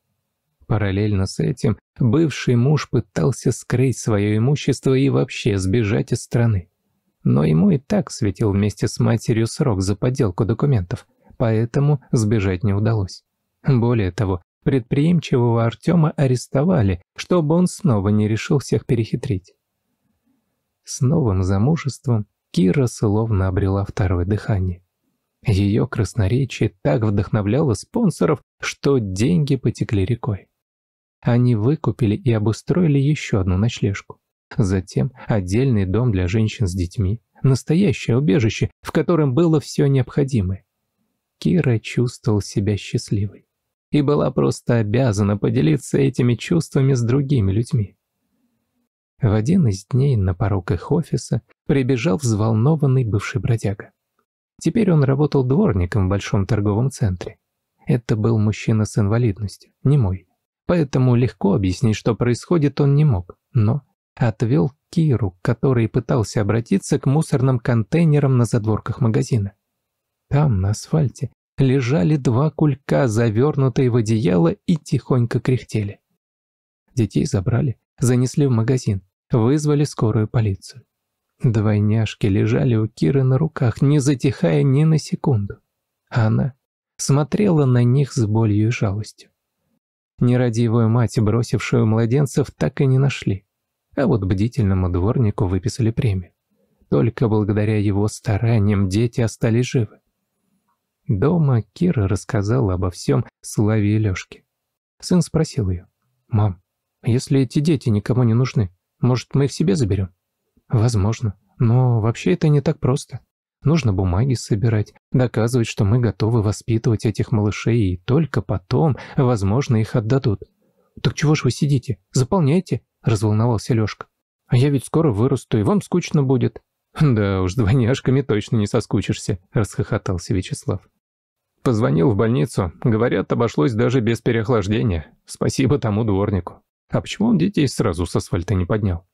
Параллельно с этим бывший муж пытался скрыть свое имущество и вообще сбежать из страны. Но ему и так светил вместе с матерью срок за подделку документов, поэтому сбежать не удалось. Более того, предприимчивого Артема арестовали, чтобы он снова не решил всех перехитрить. С новым замужеством Кира словно обрела второе дыхание. Ее красноречие так вдохновляло спонсоров, что деньги потекли рекой. Они выкупили и обустроили еще одну ночлежку. Затем отдельный дом для женщин с детьми, настоящее убежище, в котором было все необходимое. Кира чувствовал себя счастливой и была просто обязана поделиться этими чувствами с другими людьми. В один из дней на порог их офиса прибежал взволнованный бывший бродяга. Теперь он работал дворником в большом торговом центре. Это был мужчина с инвалидностью, не мой, Поэтому легко объяснить, что происходит, он не мог, но отвел Киру, который пытался обратиться к мусорным контейнерам на задворках магазина. Там, на асфальте, лежали два кулька, завернутые в одеяло, и тихонько кряхтели. Детей забрали, занесли в магазин. Вызвали скорую полицию. Двойняшки лежали у Киры на руках, не затихая ни на секунду. Она смотрела на них с болью и жалостью. Нерадивую мать, бросившую младенцев, так и не нашли. А вот бдительному дворнику выписали премию. Только благодаря его стараниям дети остались живы. Дома Кира рассказала обо всем Славе и Лешке. Сын спросил ее. «Мам, если эти дети никому не нужны, может, мы их себе заберем? Возможно. Но вообще это не так просто. Нужно бумаги собирать, доказывать, что мы готовы воспитывать этих малышей, и только потом, возможно, их отдадут. «Так чего ж вы сидите? Заполняйте!» – разволновался Лёшка. «А я ведь скоро вырасту, и вам скучно будет». «Да уж, двойняшками точно не соскучишься», – расхохотался Вячеслав. Позвонил в больницу. Говорят, обошлось даже без переохлаждения. Спасибо тому дворнику. А почему он детей сразу с асфальта не поднял?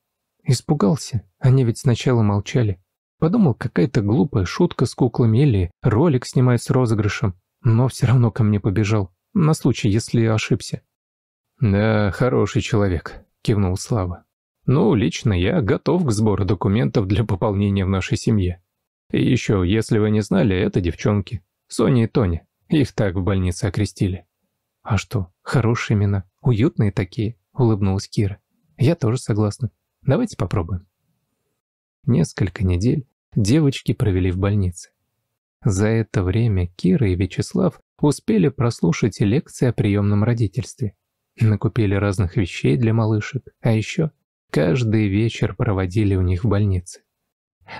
Испугался, они ведь сначала молчали. Подумал, какая-то глупая шутка с куклами или ролик снимает с розыгрышем, но все равно ко мне побежал, на случай, если ошибся. «Да, хороший человек», — кивнул Слава. «Ну, лично я готов к сбору документов для пополнения в нашей семье. И еще, если вы не знали, это девчонки. Соня и Тоня. Их так в больнице окрестили». «А что, хорошие имена, уютные такие?» — улыбнулась Кира. «Я тоже согласна. Давайте попробуем». Несколько недель девочки провели в больнице. За это время Кира и Вячеслав успели прослушать лекции о приемном родительстве. Накупили разных вещей для малышек, а еще каждый вечер проводили у них в больнице.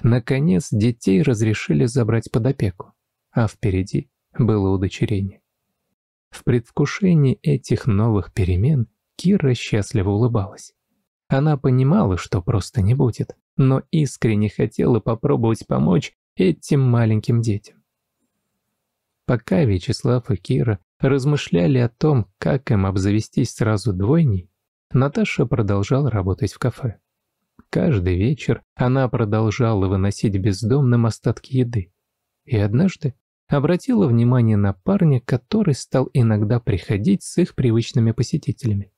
Наконец, детей разрешили забрать под опеку, а впереди было удочерение. В предвкушении этих новых перемен – Кира счастливо улыбалась. Она понимала, что просто не будет, но искренне хотела попробовать помочь этим маленьким детям. Пока Вячеслав и Кира размышляли о том, как им обзавестись сразу двойней, Наташа продолжала работать в кафе. Каждый вечер она продолжала выносить бездомным остатки еды. И однажды обратила внимание на парня, который стал иногда приходить с их привычными посетителями.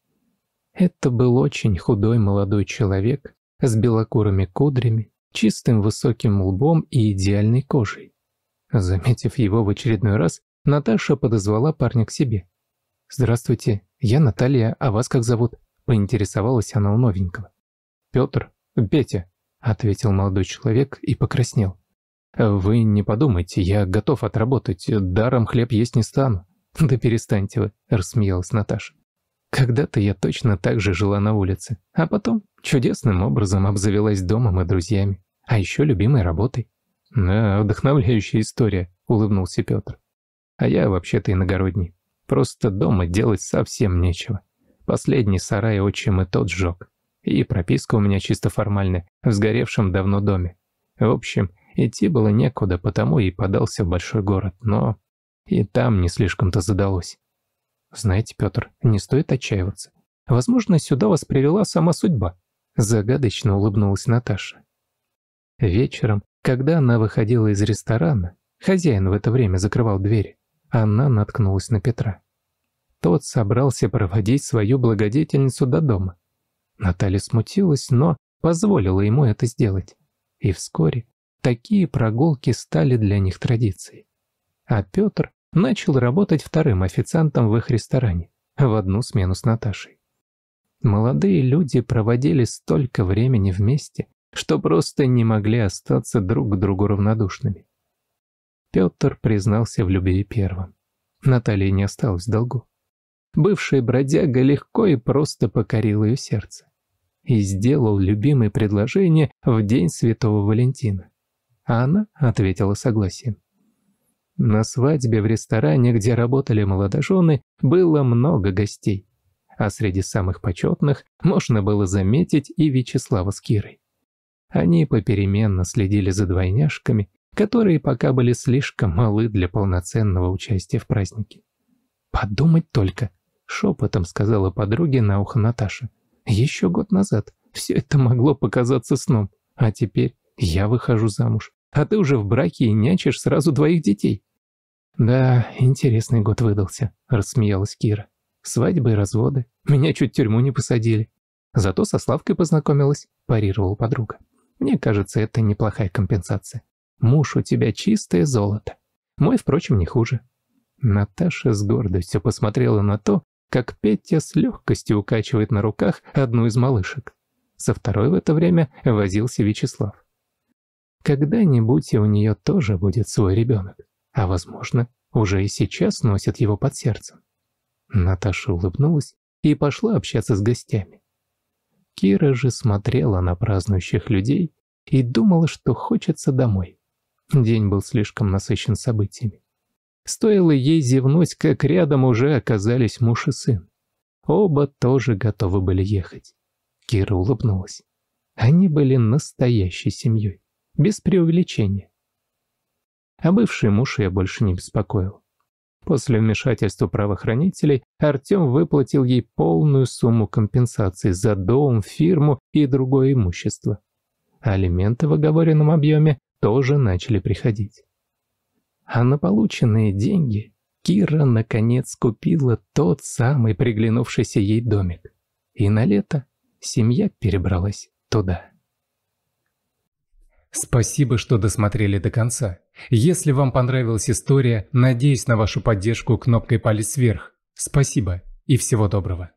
Это был очень худой молодой человек с белокурыми кудрями, чистым высоким лбом и идеальной кожей. Заметив его в очередной раз, Наташа подозвала парня к себе. «Здравствуйте, я Наталья, а вас как зовут?» – поинтересовалась она у новенького. «Петр, Петя», – ответил молодой человек и покраснел. «Вы не подумайте, я готов отработать, даром хлеб есть не стану». «Да перестаньте вы», – рассмеялась Наташа. Когда-то я точно так же жила на улице, а потом чудесным образом обзавелась домом и друзьями, а еще любимой работой. «Да, вдохновляющая история», — улыбнулся Петр. «А я вообще-то иногородний. Просто дома делать совсем нечего. Последний сарай отчим и тот сжег. И прописка у меня чисто формальная, в сгоревшем давно доме. В общем, идти было некуда, потому и подался в большой город, но и там не слишком-то задалось. Знаете, Петр, не стоит отчаиваться. Возможно, сюда вас привела сама судьба. Загадочно улыбнулась Наташа. Вечером, когда она выходила из ресторана, хозяин в это время закрывал дверь, она наткнулась на Петра. Тот собрался проводить свою благодетельницу до дома. Наталья смутилась, но позволила ему это сделать. И вскоре такие прогулки стали для них традицией. А Петр начал работать вторым официантом в их ресторане, в одну смену с Наташей. Молодые люди проводили столько времени вместе, что просто не могли остаться друг к другу равнодушными. Петр признался в любви первым. Наталья не осталась в долгу. Бывший бродяга легко и просто покорил ее сердце. И сделал любимое предложение в день Святого Валентина. А она ответила согласием. На свадьбе в ресторане, где работали молодожены, было много гостей. А среди самых почетных можно было заметить и Вячеслава с Кирой. Они попеременно следили за двойняшками, которые пока были слишком малы для полноценного участия в празднике. «Подумать только!» — шепотом сказала подруге на ухо Наташа. «Еще год назад все это могло показаться сном, а теперь я выхожу замуж, а ты уже в браке и нячишь сразу двоих детей». «Да, интересный год выдался», — рассмеялась Кира. «Свадьбы и разводы. Меня чуть в тюрьму не посадили. Зато со Славкой познакомилась», — парировала подруга. «Мне кажется, это неплохая компенсация. Муж у тебя чистое золото. Мой, впрочем, не хуже». Наташа с гордостью посмотрела на то, как Петя с легкостью укачивает на руках одну из малышек. Со второй в это время возился Вячеслав. Когда-нибудь у нее тоже будет свой ребенок, а, возможно, уже и сейчас носит его под сердцем. Наташа улыбнулась и пошла общаться с гостями. Кира же смотрела на празднующих людей и думала, что хочется домой. День был слишком насыщен событиями. Стоило ей зевнуть, как рядом уже оказались муж и сын. Оба тоже готовы были ехать. Кира улыбнулась. Они были настоящей семьей без преувеличения. А бывший муж я больше не беспокоил. После вмешательства правоохранителей Артем выплатил ей полную сумму компенсации за дом, фирму и другое имущество. Алименты в оговоренном объеме тоже начали приходить. А на полученные деньги Кира наконец купила тот самый приглянувшийся ей домик. И на лето семья перебралась туда. Спасибо, что досмотрели до конца. Если вам понравилась история, надеюсь на вашу поддержку кнопкой палец вверх. Спасибо и всего доброго.